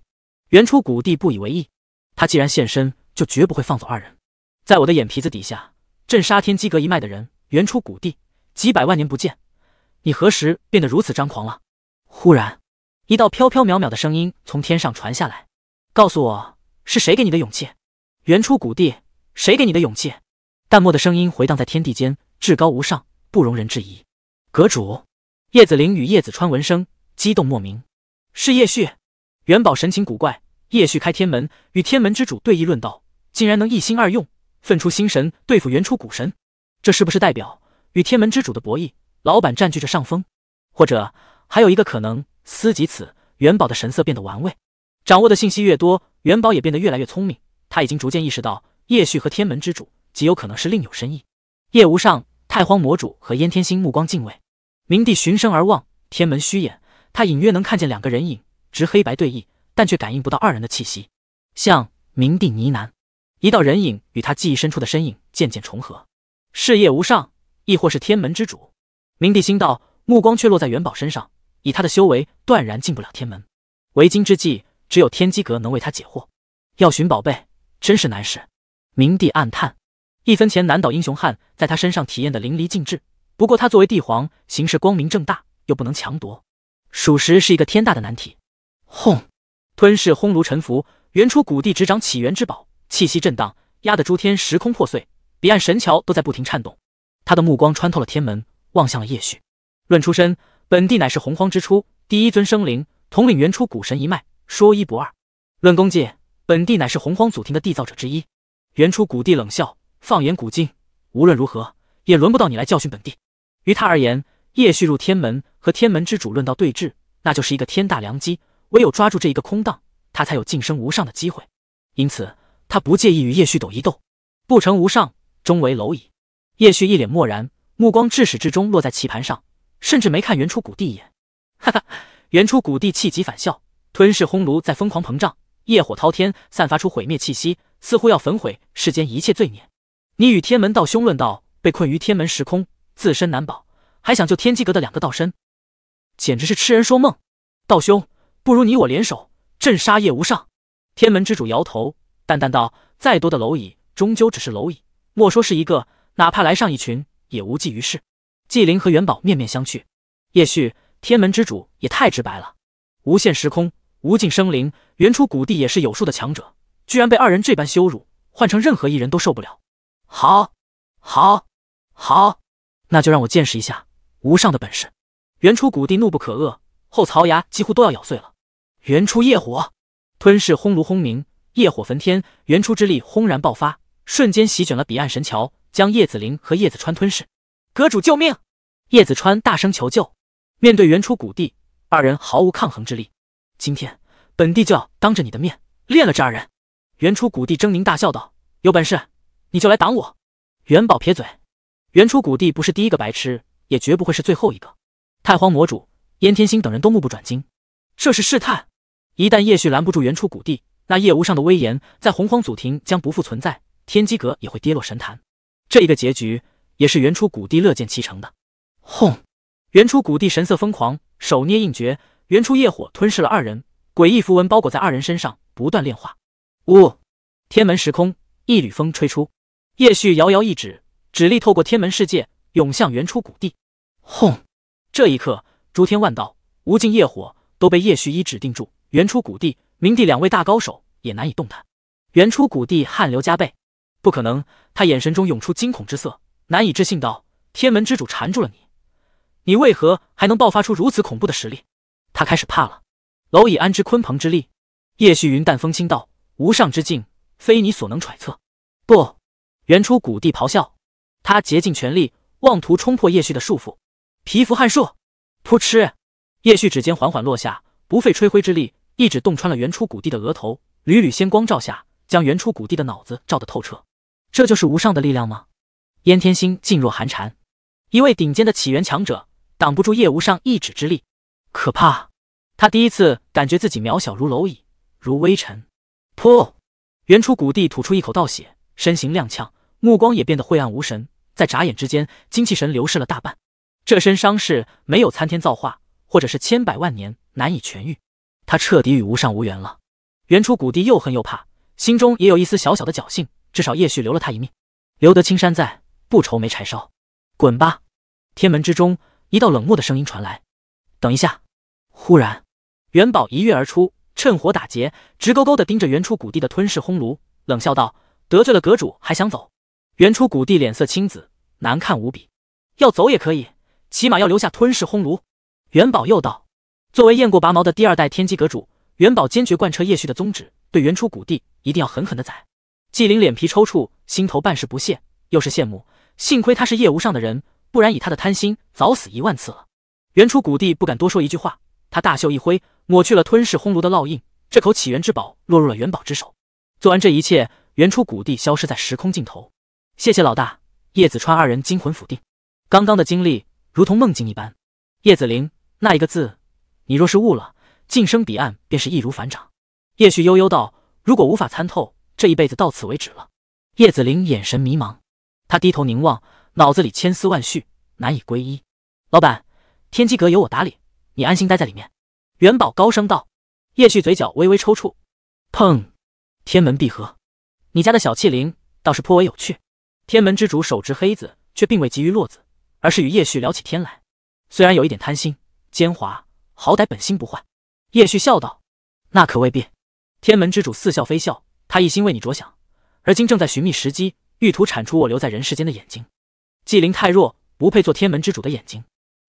Speaker 1: 原初古帝不以为意，他既然现身，就绝不会放走二人。在我的眼皮子底下，镇杀天机阁一脉的人，原初古帝，几百万年不见，你何时变得如此张狂了？忽然，一道飘飘渺渺的声音从天上传下来，告诉我是谁给你的勇气？原初古帝，谁给你的勇气？淡漠的声音回荡在天地间，至高无上，不容人质疑。阁主，叶子灵与叶子川闻声，激动莫名。是叶旭。元宝神情古怪，叶旭开天门与天门之主对弈论道，竟然能一心二用，分出心神对付原初古神，这是不是代表与天门之主的博弈，老板占据着上风？或者还有一个可能。思及此，元宝的神色变得玩味。掌握的信息越多，元宝也变得越来越聪明。他已经逐渐意识到，叶旭和天门之主极有可能是另有深意。叶无上、太荒魔主和燕天星目光敬畏，明帝循声而望，天门虚掩，他隐约能看见两个人影。直黑白对弈，但却感应不到二人的气息。像明帝呢喃，一道人影与他记忆深处的身影渐渐重合。事业无上，亦或是天门之主？明帝心道，目光却落在元宝身上。以他的修为，断然进不了天门。为今之计，只有天机阁能为他解惑。要寻宝贝，真是难事。明帝暗叹，一分钱难倒英雄汉，在他身上体验的淋漓尽致。不过他作为帝皇，行事光明正大，又不能强夺，属实是一个天大的难题。轰！吞噬轰如沉浮，原初古帝执掌起源之宝，气息震荡，压得诸天时空破碎，彼岸神桥都在不停颤动。他的目光穿透了天门，望向了叶旭。论出身，本帝乃是洪荒之初第一尊生灵，统领原初古神一脉，说一不二。论功绩，本帝乃是洪荒祖庭的缔造者之一。原初古帝冷笑，放眼古今，无论如何也轮不到你来教训本帝。于他而言，叶旭入天门和天门之主论道对峙，那就是一个天大良机。唯有抓住这一个空档，他才有晋升无上的机会。因此，他不介意与叶旭斗一斗。不成无上，终为蝼蚁。叶旭一脸漠然，目光至始至终落在棋盘上，甚至没看原初古帝一眼。哈哈！原初古帝气急反笑，吞噬轰炉在疯狂膨胀，业火滔天，散发出毁灭气息，似乎要焚毁世间一切罪孽。你与天门道兄论道，被困于天门时空，自身难保，还想救天机阁的两个道身，简直是痴人说梦，道兄。不如你我联手镇杀叶无上。天门之主摇头，淡淡道：“再多的蝼蚁，终究只是蝼蚁。莫说是一个，哪怕来上一群，也无济于事。”纪灵和元宝面面相觑。叶旭，天门之主也太直白了。无限时空，无尽生灵，原初古帝也是有数的强者，居然被二人这般羞辱，换成任何一人都受不了。好，好，好，那就让我见识一下无上的本事。原初古帝怒不可遏。后槽牙几乎都要咬碎了。原初业火吞噬，轰炉轰鸣，业火焚天，原初之力轰然爆发，瞬间席卷了彼岸神桥，将叶子林和叶子川吞噬。阁主救命！叶子川大声求救。面对原初古帝，二人毫无抗衡之力。今天，本帝就要当着你的面练了这二人。原初古帝狰狞大笑道：“有本事你就来挡我！”元宝撇嘴。原初古帝不是第一个白痴，也绝不会是最后一个。太荒魔主。燕天星等人都目不转睛，这是试探。一旦叶旭拦不住原初古帝，那叶无上的威严在洪荒祖庭将不复存在，天机阁也会跌落神坛。这一个结局也是原初古帝乐见其成的。轰！原初古帝神色疯狂，手捏印诀，原初业火吞噬了二人，诡异符文包裹在二人身上，不断炼化。呜！天门时空，一缕风吹出，叶旭遥遥一指，指力透过天门世界，涌向原初古帝。轰！这一刻。诸天万道，无尽业火都被叶旭一指定住。原初古帝、明帝两位大高手也难以动弹。原初古帝汗流浃背，不可能！他眼神中涌出惊恐之色，难以置信道：“天门之主缠住了你，你为何还能爆发出如此恐怖的实力？”他开始怕了。蝼蚁安知鲲鹏之力？叶旭云淡风轻道：“无上之境，非你所能揣测。”不！原初古帝咆哮，他竭尽全力，妄图冲破叶旭的束缚。蚍蜉撼树。噗嗤，叶旭指尖缓缓落下，不费吹灰之力，一指洞穿了原初古帝的额头。缕缕仙光照下，将原初古帝的脑子照得透彻。这就是无上的力量吗？燕天星噤若寒蝉。一位顶尖的起源强者，挡不住叶无上一指之力，可怕。他第一次感觉自己渺小如蝼蚁，如微尘。噗，原初古帝吐出一口道血，身形踉跄，目光也变得晦暗无神。在眨眼之间，精气神流失了大半。这身伤势没有参天造化，或者是千百万年难以痊愈，他彻底与无上无缘了。原初古帝又恨又怕，心中也有一丝小小的侥幸，至少叶旭留了他一命，留得青山在，不愁没柴烧。滚吧！天门之中，一道冷漠的声音传来。等一下！忽然，元宝一跃而出，趁火打劫，直勾勾的盯着原初古帝的吞噬轰炉，冷笑道：“得罪了阁主，还想走？”原初古帝脸色青紫，难看无比。要走也可以。起码要留下吞噬轰炉。元宝又道：“作为雁过拔毛的第二代天机阁主，元宝坚决贯彻叶旭的宗旨，对原初古帝一定要狠狠的宰。”纪灵脸皮抽搐，心头半是不屑，又是羡慕。幸亏他是叶无上的人，不然以他的贪心，早死一万次了。原初古帝不敢多说一句话，他大袖一挥，抹去了吞噬轰炉的烙印。这口起源之宝落入了元宝之手。做完这一切，原初古帝消失在时空尽头。谢谢老大。叶子川二人惊魂甫定，刚刚的经历。如同梦境一般，叶子灵那一个字，你若是悟了，晋升彼岸便是易如反掌。叶旭悠悠道：“如果无法参透，这一辈子到此为止了。”叶子灵眼神迷茫，他低头凝望，脑子里千丝万绪，难以归一。老板，天机阁由我打理，你安心待在里面。”元宝高声道。叶旭嘴角微微抽搐。砰！天门闭合。你家的小器灵倒是颇为有趣。天门之主手执黑子，却并未急于落子。而是与叶旭聊起天来，虽然有一点贪心奸猾，好歹本心不坏。叶旭笑道：“那可未必。”天门之主似笑非笑，他一心为你着想，而今正在寻觅时机，欲图铲除我留在人世间的眼睛。纪灵太弱，不配做天门之主的眼睛。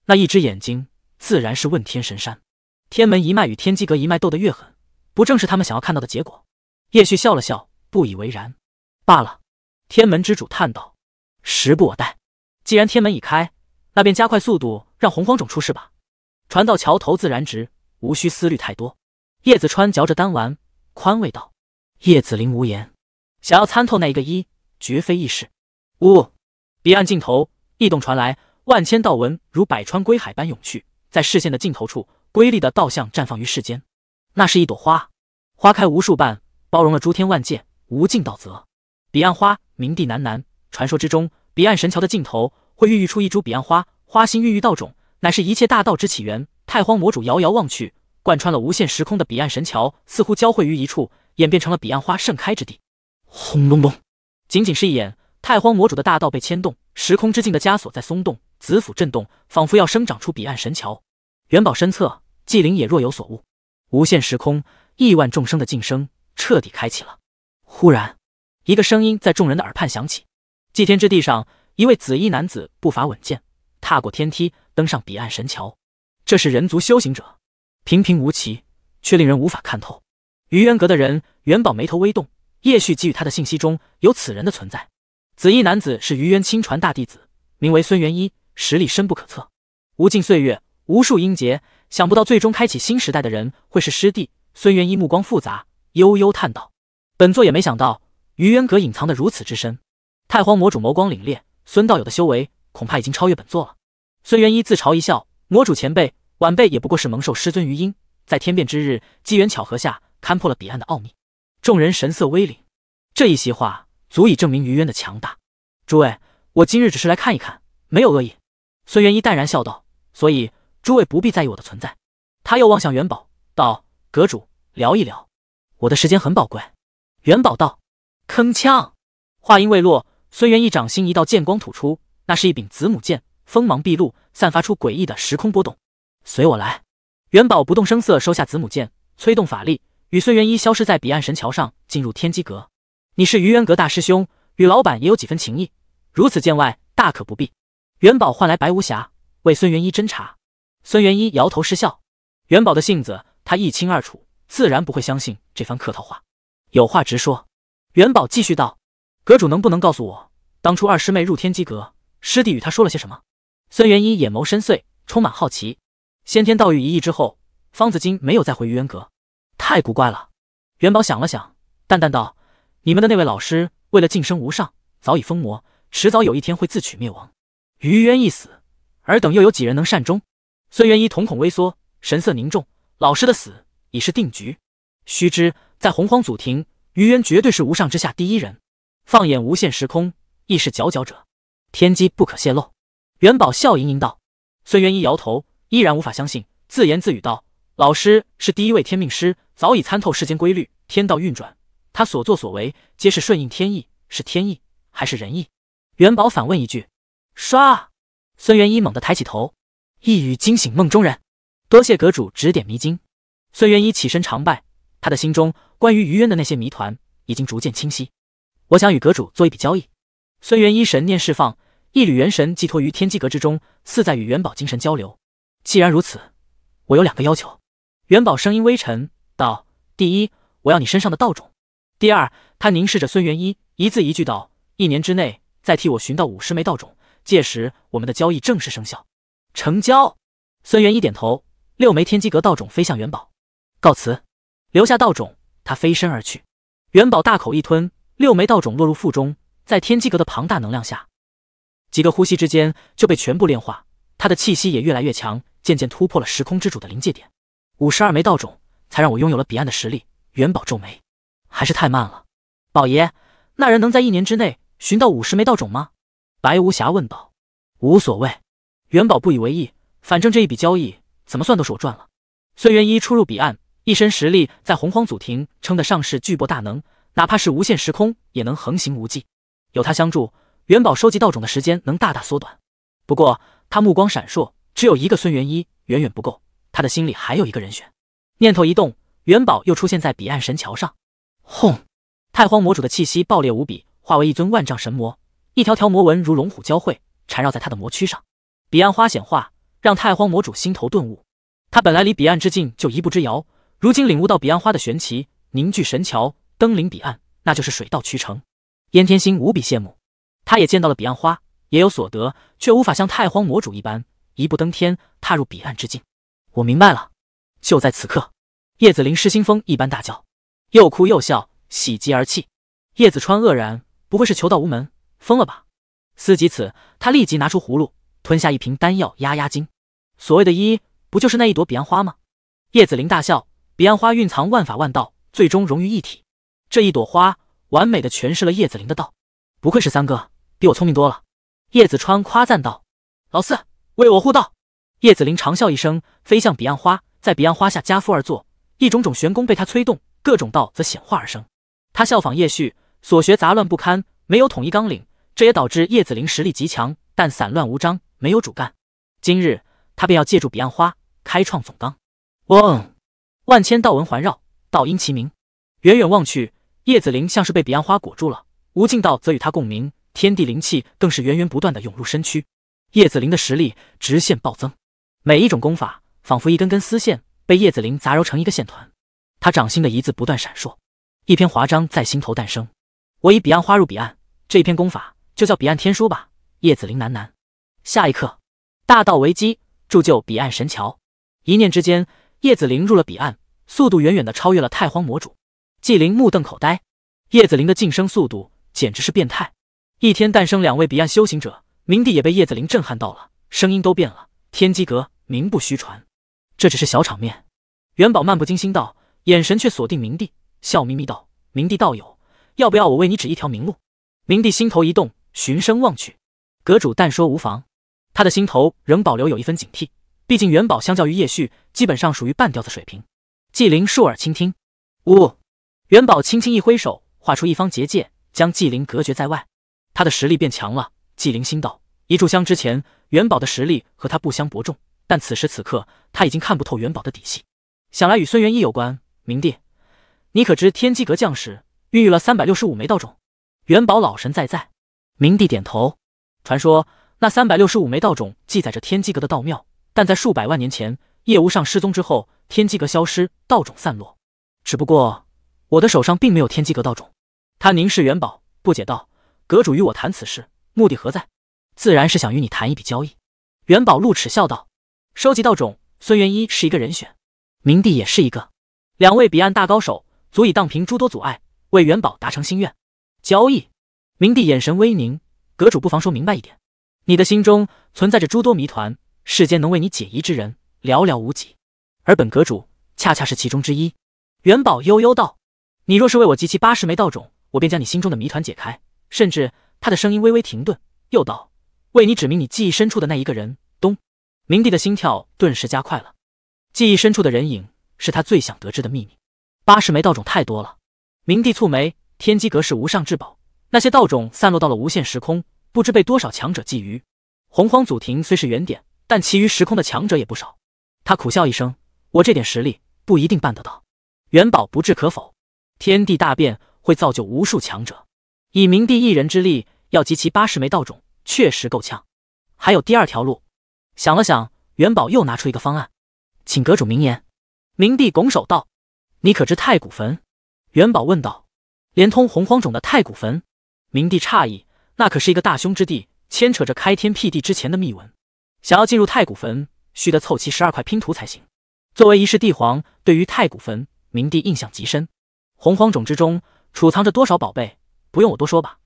Speaker 1: 那一只眼睛，自然是问天神山。天门一脉与天机阁一脉斗得越狠，不正是他们想要看到的结果？叶旭笑了笑，不以为然。罢了。天门之主叹道：“时不我待。”既然天门已开，那便加快速度，让洪荒种出世吧。船到桥头自然直，无需思虑太多。叶子川嚼着丹丸，宽慰道：“叶子林无言，想要参透那一个一，绝非易事。”呜！彼岸尽头异动传来，万千道纹如百川归海般涌去，在视线的尽头处，瑰丽的道像绽放于世间。那是一朵花，花开无数瓣，包容了诸天万界，无尽道泽。彼岸花，冥帝喃喃。传说之中，彼岸神桥的尽头。会孕育出一株彼岸花，花心孕育道种，乃是一切大道之起源。太荒魔主遥遥望去，贯穿了无限时空的彼岸神桥，似乎交汇于一处，演变成了彼岸花盛开之地。轰隆隆！仅仅是一眼，太荒魔主的大道被牵动，时空之境的枷锁在松动，紫府震动，仿佛要生长出彼岸神桥。元宝身侧，纪灵也若有所悟。无限时空，亿万众生的晋升彻底开启了。忽然，一个声音在众人的耳畔响起：祭天之地上。一位紫衣男子步伐稳健，踏过天梯，登上彼岸神桥。这是人族修行者，平平无奇，却令人无法看透。于渊阁的人，元宝眉头微动。叶旭给予他的信息中有此人的存在。紫衣男子是于渊亲传大弟子，名为孙元一，实力深不可测。无尽岁月，无数英杰，想不到最终开启新时代的人会是师弟孙元一。目光复杂，悠悠叹道：“本座也没想到于渊阁隐藏的如此之深。”太荒魔主眸光凛冽。孙道友的修为恐怕已经超越本座了。孙元一自嘲一笑：“魔主前辈，晚辈也不过是蒙受师尊余荫，在天变之日机缘巧合下勘破了彼岸的奥秘。”众人神色微凛，这一席话足以证明余渊的强大。诸位，我今日只是来看一看，没有恶意。”孙元一淡然笑道：“所以诸位不必在意我的存在。”他又望向元宝，道：“阁主，聊一聊。我的时间很宝贵。”元宝道：“铿锵。”话音未落。孙元一掌心一道剑光吐出，那是一柄子母剑，锋芒毕露，散发出诡异的时空波动。随我来。元宝不动声色收下子母剑，催动法力，与孙元一消失在彼岸神桥上，进入天机阁。你是鱼渊阁大师兄，与老板也有几分情谊，如此见外大可不必。元宝换来白无瑕为孙元一侦查。孙元一摇头失笑，元宝的性子他一清二楚，自然不会相信这番客套话。有话直说。元宝继续道。阁主能不能告诉我，当初二师妹入天机阁，师弟与他说了些什么？孙元一眼眸深邃，充满好奇。先天道域一役之后，方子金没有再回余渊阁，太古怪了。元宝想了想，淡淡道：“你们的那位老师为了晋升无上，早已疯魔，迟早有一天会自取灭亡。于渊一死，尔等又有几人能善终？”孙元一瞳孔微缩，神色凝重。老师的死已是定局，须知在洪荒祖庭，于渊绝对是无上之下第一人。放眼无限时空，亦是佼佼者。天机不可泄露。元宝笑盈盈道。孙元一摇头，依然无法相信，自言自语道：“老师是第一位天命师，早已参透世间规律，天道运转。他所作所为，皆是顺应天意，是天意还是人意？”元宝反问一句。刷！孙元一猛地抬起头，一语惊醒梦中人。多谢阁主指点迷津。孙元一起身长拜。他的心中关于余渊的那些谜团，已经逐渐清晰。我想与阁主做一笔交易。孙元一神念释放，一缕元神寄托于天机阁之中，似在与元宝精神交流。既然如此，我有两个要求。元宝声音微沉道：“第一，我要你身上的道种；第二，他凝视着孙元一，一字一句道：一年之内，再替我寻到五十枚道种，届时我们的交易正式生效，成交。”孙元一点头，六枚天机阁道种飞向元宝，告辞，留下道种，他飞身而去。元宝大口一吞。六枚道种落入腹中，在天机阁的庞大能量下，几个呼吸之间就被全部炼化。他的气息也越来越强，渐渐突破了时空之主的临界点。五十二枚道种才让我拥有了彼岸的实力。元宝皱眉，还是太慢了。宝爷，那人能在一年之内寻到五十枚道种吗？白无瑕问道。无所谓，元宝不以为意，反正这一笔交易怎么算都是我赚了。孙元一出入彼岸，一身实力在洪荒祖庭称得上是巨擘大能。哪怕是无限时空，也能横行无忌。有他相助，元宝收集道种的时间能大大缩短。不过他目光闪烁，只有一个孙元一远远不够，他的心里还有一个人选。念头一动，元宝又出现在彼岸神桥上。轰！太荒魔主的气息爆裂无比，化为一尊万丈神魔，一条条魔纹如龙虎交汇，缠绕在他的魔躯上。彼岸花显化，让太荒魔主心头顿悟。他本来离彼岸之境就一步之遥，如今领悟到彼岸花的玄奇，凝聚神桥。登临彼岸，那就是水到渠成。燕天星无比羡慕，他也见到了彼岸花，也有所得，却无法像太荒魔主一般一步登天，踏入彼岸之境。我明白了，就在此刻，叶子琳失心疯一般大叫，又哭又笑，喜极而泣。叶子川愕然，不会是求道无门，疯了吧？思及此，他立即拿出葫芦，吞下一瓶丹药压压惊。所谓的“一”，不就是那一朵彼岸花吗？叶子林大笑，彼岸花蕴藏万法万道，最终融于一体。这一朵花，完美的诠释了叶子灵的道。不愧是三哥，比我聪明多了。叶子川夸赞道：“老四，为我护道。”叶子灵长笑一声，飞向彼岸花，在彼岸花下加夫而坐，一种种玄功被他催动，各种道则显化而生。他效仿叶旭，所学杂乱不堪，没有统一纲领，这也导致叶子灵实力极强，但散乱无章，没有主干。今日他便要借助彼岸花，开创总纲。嗡，万千道纹环绕，道音齐鸣，远远望去。叶子灵像是被彼岸花裹住了，无尽道则与他共鸣，天地灵气更是源源不断的涌入身躯。叶子灵的实力直线暴增，每一种功法仿佛一根根丝线，被叶子灵杂糅成一个线团。他掌心的一字不断闪烁，一篇华章在心头诞生。我以彼岸花入彼岸，这一篇功法就叫彼岸天书吧。叶子灵喃喃。下一刻，大道为基，铸就彼岸神桥。一念之间，叶子灵入了彼岸，速度远远的超越了太荒魔主。纪灵目瞪口呆，叶子灵的晋升速度简直是变态，一天诞生两位彼岸修行者。明帝也被叶子灵震撼到了，声音都变了。天机阁名不虚传，这只是小场面。元宝漫不经心道，眼神却锁定明帝，笑眯眯道：“明帝道友，要不要我为你指一条明路？”明帝心头一动，循声望去。阁主但说无妨，他的心头仍保留有一分警惕，毕竟元宝相较于叶旭，基本上属于半吊子水平。纪灵竖耳倾听，呜。元宝轻轻一挥手，画出一方结界，将纪灵隔绝在外。他的实力变强了，纪灵心道。一炷香之前，元宝的实力和他不相伯仲，但此时此刻，他已经看不透元宝的底细。想来与孙元义有关。明帝，你可知天机阁将士孕育了三百六十五枚道种？元宝老神在在。明帝点头。传说那三百六十五枚道种记载着天机阁的道庙，但在数百万年前，叶无上失踪之后，天机阁消失，道种散落。只不过。我的手上并没有天机阁道种。他凝视元宝，不解道：“阁主与我谈此事，目的何在？”自然是想与你谈一笔交易。元宝露齿笑道：“收集道种，孙元一是一个人选，明帝也是一个。两位彼岸大高手，足以荡平诸多阻碍，为元宝达成心愿。交易。”明帝眼神微凝，阁主不妨说明白一点。你的心中存在着诸多谜团，世间能为你解疑之人寥寥无几，而本阁主恰恰是其中之一。”元宝悠悠道。你若是为我集齐八十枚道种，我便将你心中的谜团解开，甚至他的声音微微停顿，又道：“为你指明你记忆深处的那一个人。”咚，明帝的心跳顿时加快了。记忆深处的人影是他最想得知的秘密。八十枚道种太多了，明帝蹙眉。天机阁是无上至宝，那些道种散落到了无限时空，不知被多少强者觊觎。洪荒祖庭虽是原点，但其余时空的强者也不少。他苦笑一声：“我这点实力不一定办得到。”元宝不置可否。天地大变会造就无数强者，以明帝一人之力要集齐八十枚道种，确实够呛。还有第二条路。想了想，元宝又拿出一个方案，请阁主明言。明帝拱手道：“你可知太古坟？”元宝问道：“连通洪荒种的太古坟？”明帝诧异，那可是一个大凶之地，牵扯着开天辟地之前的秘闻。想要进入太古坟，须得凑齐十二块拼图才行。作为一世帝皇，对于太古坟，明帝印象极深。洪荒种之中储藏着多少宝贝，不用我多说吧。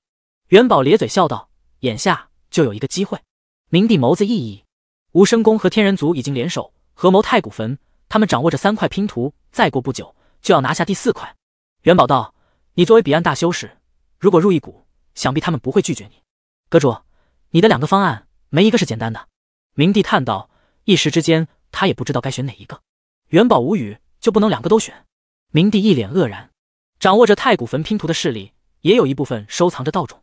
Speaker 1: 元宝咧嘴笑道：“眼下就有一个机会。”明帝眸子熠熠。无生宫和天人族已经联手合谋太古坟，他们掌握着三块拼图，再过不久就要拿下第四块。元宝道：“你作为彼岸大修士，如果入一股，想必他们不会拒绝你。”阁主，你的两个方案没一个是简单的。明帝叹道：“一时之间，他也不知道该选哪一个。”元宝无语，就不能两个都选？明帝一脸愕然。掌握着太古坟拼图的势力，也有一部分收藏着道种。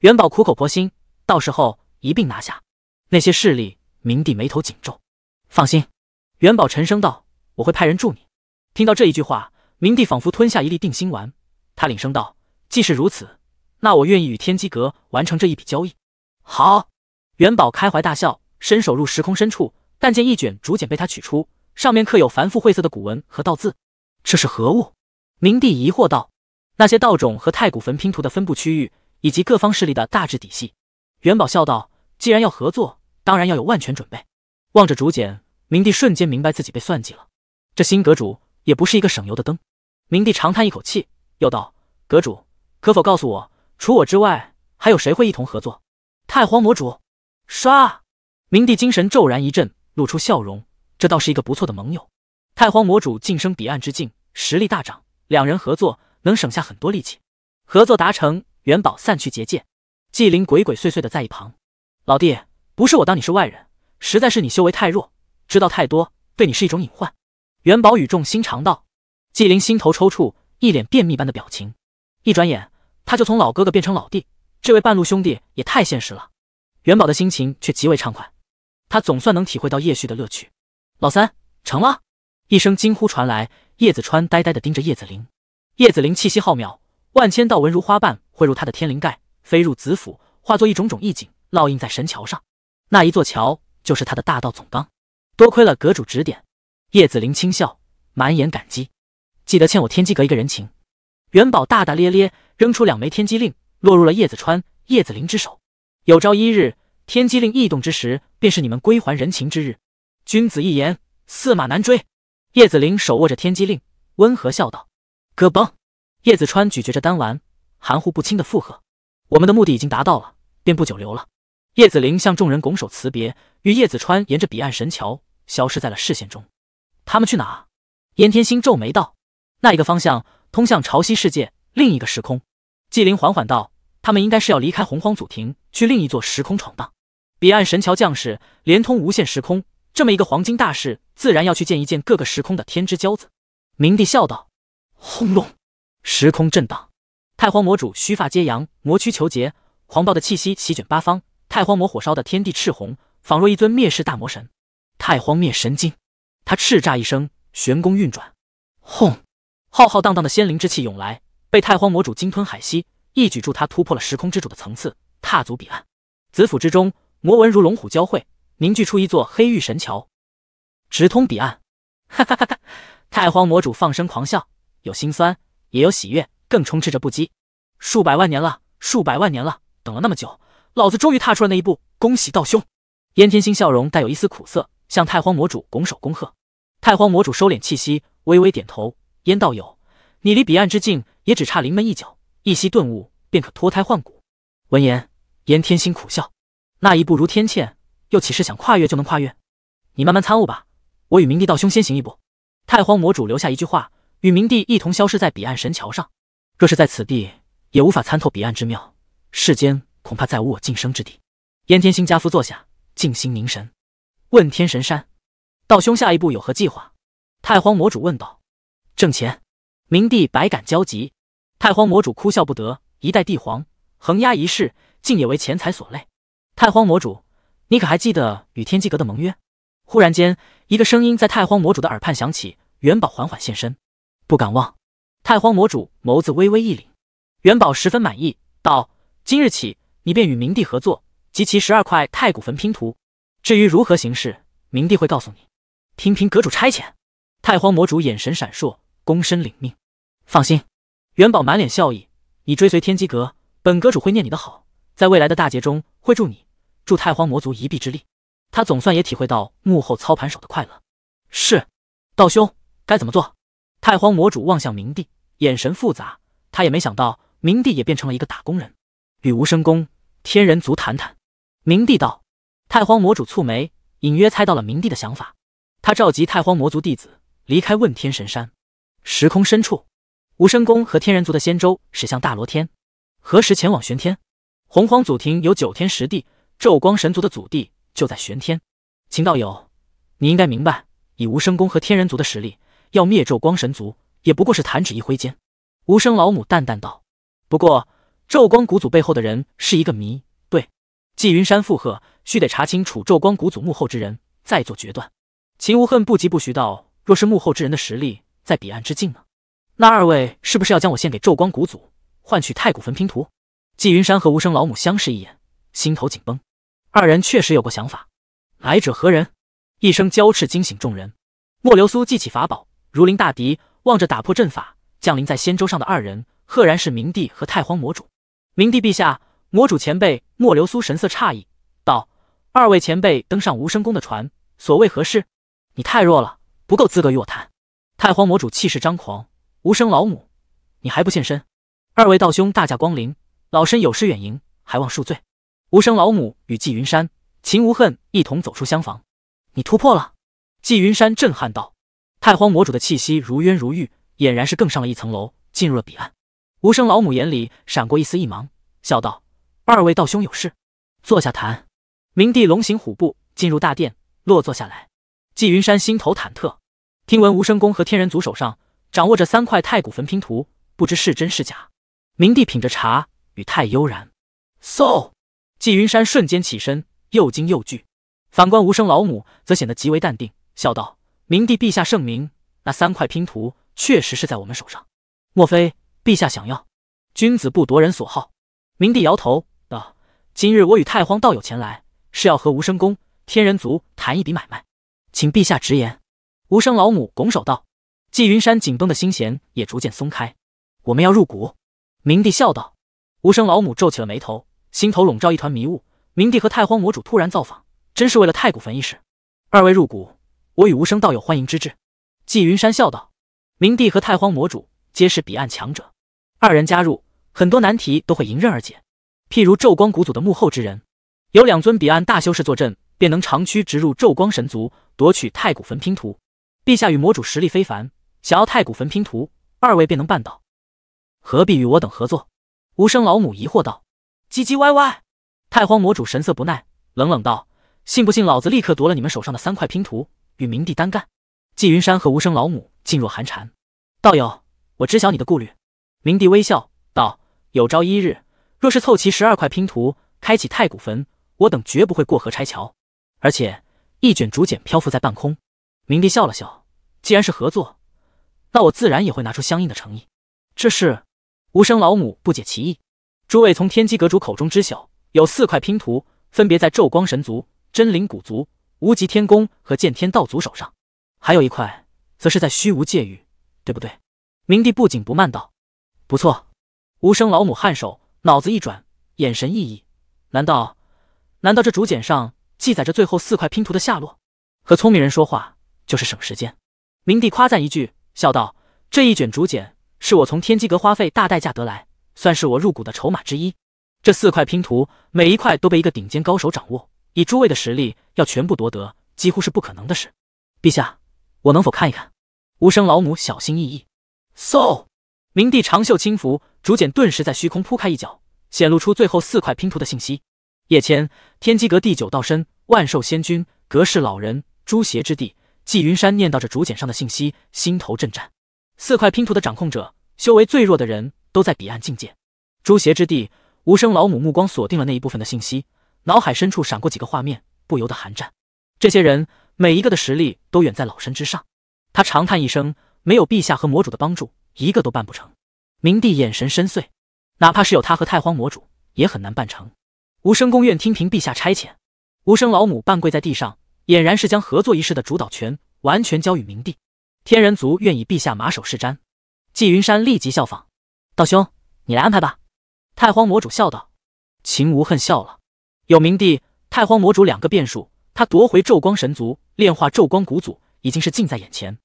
Speaker 1: 元宝苦口婆心，到时候一并拿下那些势力。明帝眉头紧皱，放心。元宝沉声道：“我会派人助你。”听到这一句话，明帝仿佛吞下一粒定心丸。他领声道：“既是如此，那我愿意与天机阁完成这一笔交易。”好。元宝开怀大笑，伸手入时空深处，但见一卷竹简被他取出，上面刻有繁复晦涩的古文和道字。这是何物？明帝疑惑道：“那些道种和太古坟拼图的分布区域，以及各方势力的大致底细。”元宝笑道：“既然要合作，当然要有万全准备。”望着竹简，明帝瞬间明白自己被算计了。这新阁主也不是一个省油的灯。明帝长叹一口气，又道：“阁主，可否告诉我，除我之外，还有谁会一同合作？”太荒魔主刷！明帝精神骤然一振，露出笑容：“这倒是一个不错的盟友。”太荒魔主晋升彼岸之境，实力大涨。两人合作能省下很多力气，合作达成。元宝散去结界，纪灵鬼鬼祟祟的在一旁。老弟，不是我当你是外人，实在是你修为太弱，知道太多，对你是一种隐患。元宝语重心长道。纪灵心头抽搐，一脸便秘般的表情。一转眼，他就从老哥哥变成老弟，这位半路兄弟也太现实了。元宝的心情却极为畅快，他总算能体会到叶旭的乐趣。老三成了！一声惊呼传来。叶子川呆呆的盯着叶子灵，叶子灵气息浩渺，万千道纹如花瓣汇入他的天灵盖，飞入紫府，化作一种种意境，烙印在神桥上。那一座桥就是他的大道总纲。多亏了阁主指点，叶子灵轻笑，满眼感激，记得欠我天机阁一个人情。元宝大大咧咧扔出两枚天机令，落入了叶子川、叶子灵之手。有朝一日，天机令异动之时，便是你们归还人情之日。君子一言，驷马难追。叶子灵手握着天机令，温和笑道：“哥崩。”叶子川咀嚼着丹丸，含糊不清的附和：“我们的目的已经达到了，便不久留了。”叶子灵向众人拱手辞别，与叶子川沿着彼岸神桥消失在了视线中。他们去哪？燕天星皱眉道：“那一个方向，通向潮汐世界另一个时空。”纪灵缓缓道：“他们应该是要离开洪荒祖庭，去另一座时空闯荡。彼岸神桥将士，连通无限时空。”这么一个黄金大事，自然要去见一见各个时空的天之骄子。明帝笑道：“轰隆！”时空震荡，太荒魔主须发皆扬，魔躯求结，狂暴的气息席卷八方。太荒魔火烧的天地赤红，仿若一尊灭世大魔神。太荒灭神经，他叱咤一声，玄功运转，轰！浩浩荡荡的仙灵之气涌来，被太荒魔主鲸吞海吸，一举助他突破了时空之主的层次，踏足彼岸。紫府之中，魔纹如龙虎交汇。凝聚出一座黑玉神桥，直通彼岸。哈哈哈！哈太荒魔主放声狂笑，有心酸，也有喜悦，更充斥着不羁。数百万年了，数百万年了，等了那么久，老子终于踏出了那一步！恭喜道兄！燕天星笑容带有一丝苦涩，向太荒魔主拱手恭贺。太荒魔主收敛气息，微微点头：“燕道友，你离彼岸之境也只差临门一脚，一息顿悟便可脱胎换骨。”闻言，燕天星苦笑：“那一步如天堑。”又岂是想跨越就能跨越？你慢慢参悟吧。我与明帝道兄先行一步。太荒魔主留下一句话，与明帝一同消失在彼岸神桥上。若是在此地，也无法参透彼岸之妙，世间恐怕再无我晋升之地。燕天星家夫坐下，静心凝神，问天神山道兄：“下一步有何计划？”太荒魔主问道：“挣钱。”明帝百感交集。太荒魔主哭笑不得，一代帝皇，横压一世，竟也为钱财所累。太荒魔主。你可还记得与天机阁的盟约？忽然间，一个声音在太荒魔主的耳畔响起。元宝缓缓现身，不敢忘。太荒魔主眸子微微一凛，元宝十分满意道：“今日起，你便与明帝合作，集齐十二块太古坟拼图。至于如何行事，明帝会告诉你。听凭阁主差遣。”太荒魔主眼神闪烁，躬身领命。放心，元宝满脸笑意：“你追随天机阁，本阁主会念你的好，在未来的大劫中会助你。”助太荒魔族一臂之力，他总算也体会到幕后操盘手的快乐。是，道兄该怎么做？太荒魔主望向明帝，眼神复杂。他也没想到明帝也变成了一个打工人。与无声宫、天人族谈谈。明帝道。太荒魔主蹙眉，隐约猜到了明帝的想法。他召集太荒魔族弟子，离开问天神山。时空深处，无声宫和天人族的仙舟驶向大罗天。何时前往玄天？洪荒祖庭有九天十地。昼光神族的祖地就在玄天，秦道友，你应该明白，以无生宫和天人族的实力，要灭昼光神族，也不过是弹指一挥间。无声老母淡淡道：“不过，昼光古祖背后的人是一个谜。”对，纪云山附和：“须得查清楚昼光古祖幕后之人，再做决断。”秦无恨不疾不徐道：“若是幕后之人的实力在彼岸之境呢？那二位是不是要将我献给昼光古祖，换取太古坟拼图？”纪云山和无声老母相视一眼，心头紧绷。二人确实有过想法，来者何人？一声娇斥惊醒众人。莫流苏记起法宝，如临大敌，望着打破阵法降临在仙舟上的二人，赫然是明帝和太荒魔主。明帝陛下，魔主前辈。莫流苏神色诧异道：“二位前辈登上无声宫的船，所谓何事？”你太弱了，不够资格与我谈。太荒魔主气势张狂，无声老母，你还不现身？二位道兄大驾光临，老身有失远迎，还望恕罪。无声老母与纪云山、秦无恨一同走出厢房。你突破了？纪云山震撼道：“太荒魔主的气息如渊如玉，俨然是更上了一层楼，进入了彼岸。”无声老母眼里闪过一丝一芒，笑道：“二位道兄有事，坐下谈。”明帝龙行虎步进入大殿，落座下来。纪云山心头忐忑，听闻无声宫和天人族手上掌握着三块太古焚拼图，不知是真是假。明帝品着茶，语态悠然。嗖。纪云山瞬间起身，又惊又惧。反观无声老母，则显得极为淡定，笑道：“明帝陛下圣明，那三块拼图确实是在我们手上。莫非陛下想要？君子不夺人所好。”明帝摇头道：“今日我与太荒道友前来，是要和无声宫、天人族谈一笔买卖，请陛下直言。”无声老母拱手道。纪云山紧绷的心弦也逐渐松开。我们要入股。明帝笑道。无声老母皱起了眉头。心头笼罩一团迷雾，明帝和太荒魔主突然造访，真是为了太古坟一事。二位入谷，我与无声道友欢迎之至。纪云山笑道：“明帝和太荒魔主皆是彼岸强者，二人加入，很多难题都会迎刃而解。譬如昼光古祖的幕后之人，有两尊彼岸大修士坐镇，便能长驱直入昼光神族，夺取太古坟拼图。陛下与魔主实力非凡，想要太古坟拼图，二位便能办到。何必与我等合作？”无声老母疑惑道。唧唧歪歪，太荒魔主神色不耐，冷冷道：“信不信老子立刻夺了你们手上的三块拼图，与明帝单干？”季云山和无声老母噤若寒蝉。道友，我知晓你的顾虑。明帝微笑道：“有朝一日，若是凑齐十二块拼图，开启太古坟，我等绝不会过河拆桥。而且，一卷竹简漂浮在半空。”明帝笑了笑：“既然是合作，那我自然也会拿出相应的诚意。”这是无声老母不解其意。诸位从天机阁主口中知晓，有四块拼图分别在昼光神族、真灵古族、无极天宫和剑天道族手上，还有一块则是在虚无界域，对不对？明帝不紧不慢道：“不错。”无声老母颔首，脑子一转，眼神异异：“难道，难道这竹简上记载着最后四块拼图的下落？”和聪明人说话就是省时间。明帝夸赞一句，笑道：“这一卷竹简是我从天机阁花费大代价得来。”算是我入股的筹码之一。这四块拼图，每一块都被一个顶尖高手掌握。以诸位的实力，要全部夺得，几乎是不可能的事。陛下，我能否看一看？无声老母小心翼翼。嗖！明帝长袖轻拂，竹简顿时在虚空铺开一角，显露出最后四块拼图的信息。叶谦，天机阁第九道身，万寿仙君，隔世老人，诛邪之地，纪云山念叨着竹简上的信息，心头震颤。四块拼图的掌控者。修为最弱的人都在彼岸境界，诛邪之地。无声老母目光锁定了那一部分的信息，脑海深处闪过几个画面，不由得寒战。这些人每一个的实力都远在老身之上。他长叹一声，没有陛下和魔主的帮助，一个都办不成。明帝眼神深邃，哪怕是有他和太荒魔主，也很难办成。无声宫愿听凭陛下差遣。无声老母半跪在地上，俨然是将合作一事的主导权完全交与明帝。天人族愿以陛下马首是瞻。纪云山立即效仿，道兄，你来安排吧。太荒魔主笑道。秦无恨笑了。有明帝、太荒魔主两个变数，他夺回昼光神族、炼化昼光古祖，已经是近在眼前。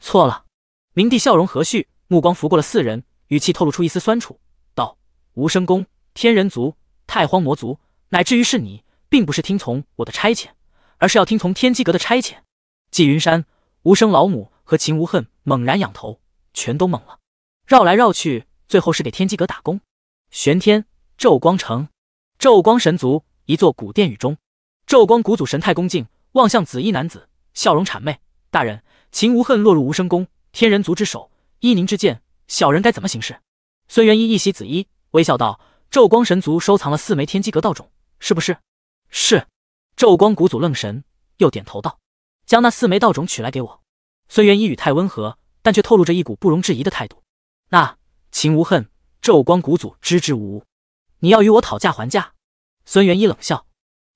Speaker 1: 错了。明帝笑容和煦，目光拂过了四人，语气透露出一丝酸楚，道：无声宫、天人族、太荒魔族，乃至于是你，并不是听从我的差遣，而是要听从天机阁的差遣。纪云山、无声老母和秦无恨猛然仰头。全都懵了，绕来绕去，最后是给天机阁打工。玄天，昼光城，昼光神族，一座古殿宇中，昼光古祖神态恭敬，望向紫衣男子，笑容谄媚。大人，秦无恨落入无声宫天人族之手，依您之见，小人该怎么行事？孙元一一袭紫衣，微笑道：“昼光神族收藏了四枚天机阁道种，是不是？”“是。”昼光古祖愣神，又点头道：“将那四枚道种取来给我。”孙元一语太温和。但却透露着一股不容置疑的态度。那秦无恨，昼光古祖支支吾吾。你要与我讨价还价？孙元一冷笑：“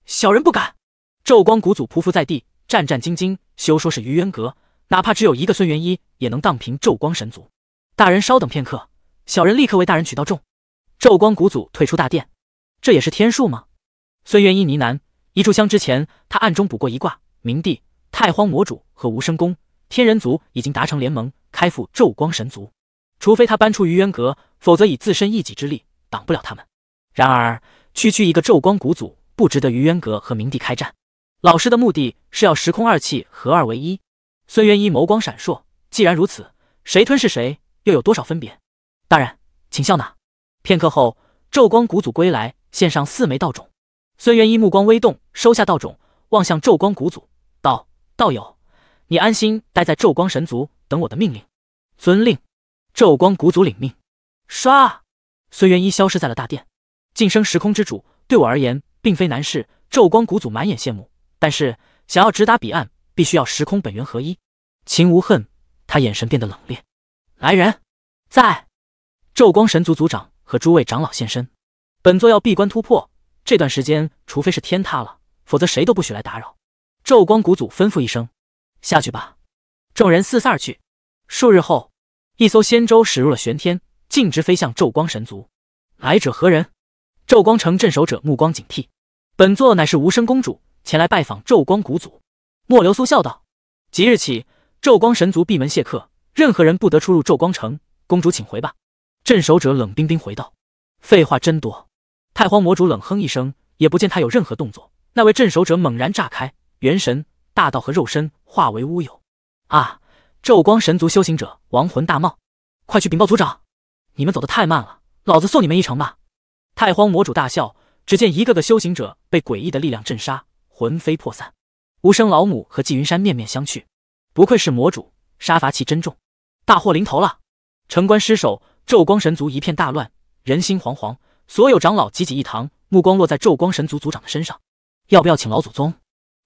Speaker 1: 小人不敢。”昼光古祖匍匐在地，战战兢兢。休说是于渊阁，哪怕只有一个孙元一，也能荡平昼光神族。大人稍等片刻，小人立刻为大人取道重。昼光古祖退出大殿。这也是天数吗？孙元一呢喃。一炷香之前，他暗中卜过一卦：明帝、太荒魔主和无声宫。天人族已经达成联盟，开赴昼光神族。除非他搬出鱼渊阁，否则以自身一己之力，挡不了他们。然而，区区一个昼光古祖，不值得鱼渊阁和冥帝开战。老师的目的是要时空二气合二为一。孙元一眸光闪烁，既然如此，谁吞噬谁，又有多少分别？大人，请笑纳。片刻后，昼光古祖归来，献上四枚道种。孙元一目光微动，收下道种，望向昼光古祖，道：“道友。”你安心待在昼光神族，等我的命令。遵令，昼光古祖领命。唰，孙元一消失在了大殿。晋升时空之主，对我而言并非难事。昼光古祖满眼羡慕。但是想要直达彼岸，必须要时空本源合一。秦无恨，他眼神变得冷冽。来人，在昼光神族族长和诸位长老现身。本座要闭关突破，这段时间除非是天塌了，否则谁都不许来打扰。昼光古祖吩咐一声。下去吧。众人四散而去。数日后，一艘仙舟驶入了玄天，径直飞向昼光神族。来者何人？昼光城镇守者目光警惕。本座乃是无声公主，前来拜访昼光古祖。莫流苏笑道：“即日起，昼光神族闭门谢客，任何人不得出入昼光城。公主请回吧。”镇守者冷冰冰回道：“废话真多。”太荒魔主冷哼一声，也不见他有任何动作。那位镇守者猛然炸开元神。大道和肉身化为乌有！啊！昼光神族修行者亡魂大冒，快去禀报族长！你们走得太慢了，老子送你们一程吧！太荒魔主大笑。只见一个个修行者被诡异的力量震杀，魂飞魄散。无声老母和纪云山面面相觑，不愧是魔主，杀伐气真重。大祸临头了，城关失守，昼光神族一片大乱，人心惶惶。所有长老集集一堂，目光落在昼光神族族长的身上。要不要请老祖宗？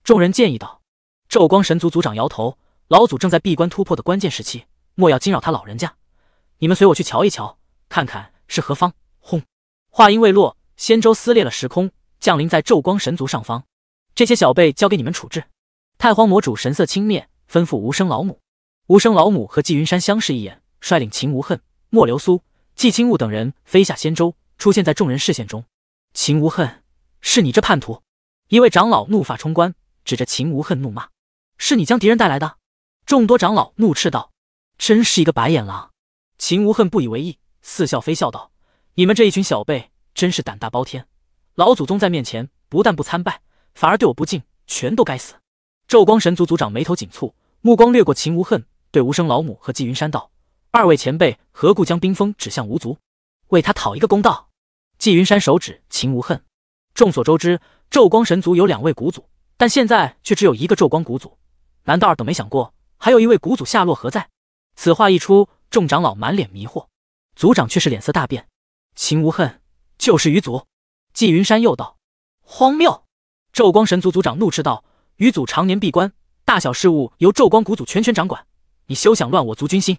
Speaker 1: 众人建议道。昼光神族族长摇头：“老祖正在闭关突破的关键时期，莫要惊扰他老人家。你们随我去瞧一瞧，看看是何方。”轰！话音未落，仙舟撕裂了时空，降临在昼光神族上方。这些小辈交给你们处置。太荒魔主神色轻蔑，吩咐无声老母。无声老母和纪云山相视一眼，率领秦无恨、莫流苏、纪清雾等人飞下仙舟，出现在众人视线中。秦无恨，是你这叛徒！一位长老怒发冲冠，指着秦无恨怒骂。是你将敌人带来的？众多长老怒斥道：“真是一个白眼狼！”秦无恨不以为意，似笑非笑道：“你们这一群小辈真是胆大包天！老祖宗在面前，不但不参拜，反而对我不敬，全都该死！”昼光神族族长眉头紧蹙，目光掠过秦无恨，对无声老母和纪云山道：“二位前辈，何故将冰封指向吾族，为他讨一个公道？”纪云山手指秦无恨：“众所周知，昼光神族有两位古祖，但现在却只有一个昼光古祖。”难道二等没想过，还有一位古祖下落何在？此话一出，众长老满脸迷惑，族长却是脸色大变。秦无恨就是余祖，纪云山又道：“荒谬！”昼光神族族长怒斥道：“余祖常年闭关，大小事务由昼光古祖全权掌管，你休想乱我族军心。”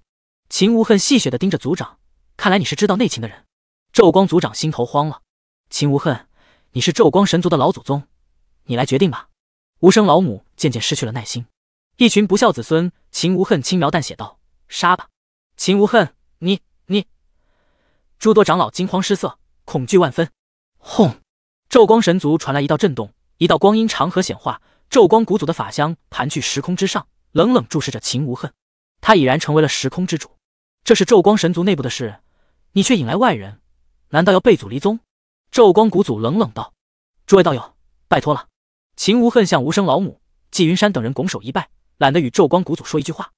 Speaker 1: 秦无恨戏谑的盯着族长，看来你是知道内情的人。昼光族长心头慌了。秦无恨，你是昼光神族的老祖宗，你来决定吧。无声老母渐渐失去了耐心。一群不孝子孙，秦无恨轻描淡写道：“杀吧！”秦无恨，你你！诸多长老惊慌失色，恐惧万分。轰！昼光神族传来一道震动，一道光阴长河显化，昼光古祖的法相盘踞时空之上，冷冷注视着秦无恨。他已然成为了时空之主。这是昼光神族内部的事，你却引来外人，难道要背祖离宗？昼光古祖冷冷道：“诸位道友，拜托了。”秦无恨向无声老母、纪云山等人拱手一拜。懒得与昼光古祖说一句话，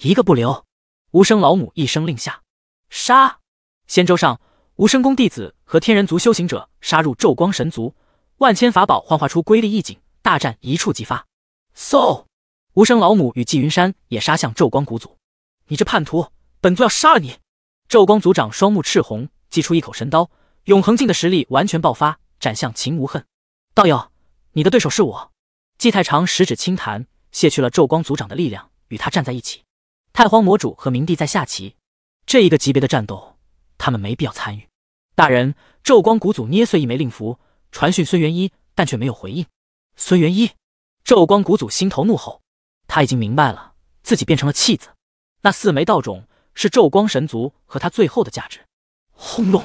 Speaker 1: 一个不留。无声老母一声令下，杀！仙舟上，无声宫弟子和天人族修行者杀入昼光神族，万千法宝幻化出瑰丽意景，大战一触即发。嗖！无声老母与纪云山也杀向昼光古祖。你这叛徒，本座要杀了你！昼光族长双目赤红，祭出一口神刀，永恒境的实力完全爆发，斩向秦无恨。道友，你的对手是我。纪太长十指轻弹。卸去了昼光族长的力量，与他站在一起。太荒魔主和冥帝在下棋，这一个级别的战斗，他们没必要参与。大人，昼光古祖捏碎一枚令符，传讯孙元一，但却没有回应。孙元一，昼光古祖心头怒吼，他已经明白了，自己变成了弃子。那四枚道种是昼光神族和他最后的价值。轰隆，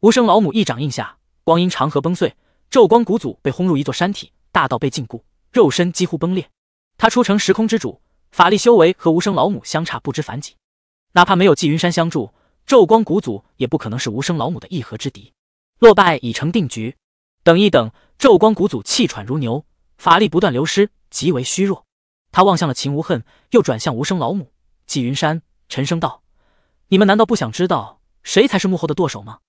Speaker 1: 无声老母一掌印下，光阴长河崩碎，昼光古祖被轰入一座山体，大道被禁锢，肉身几乎崩裂。他出成时空之主，法力修为和无声老母相差不知凡几，哪怕没有纪云山相助，昼光古祖也不可能是无声老母的一合之敌，落败已成定局。等一等，昼光古祖气喘如牛，法力不断流失，极为虚弱。他望向了秦无恨，又转向无声老母、纪云山，沉声道：“你们难道不想知道谁才是幕后的舵手吗？”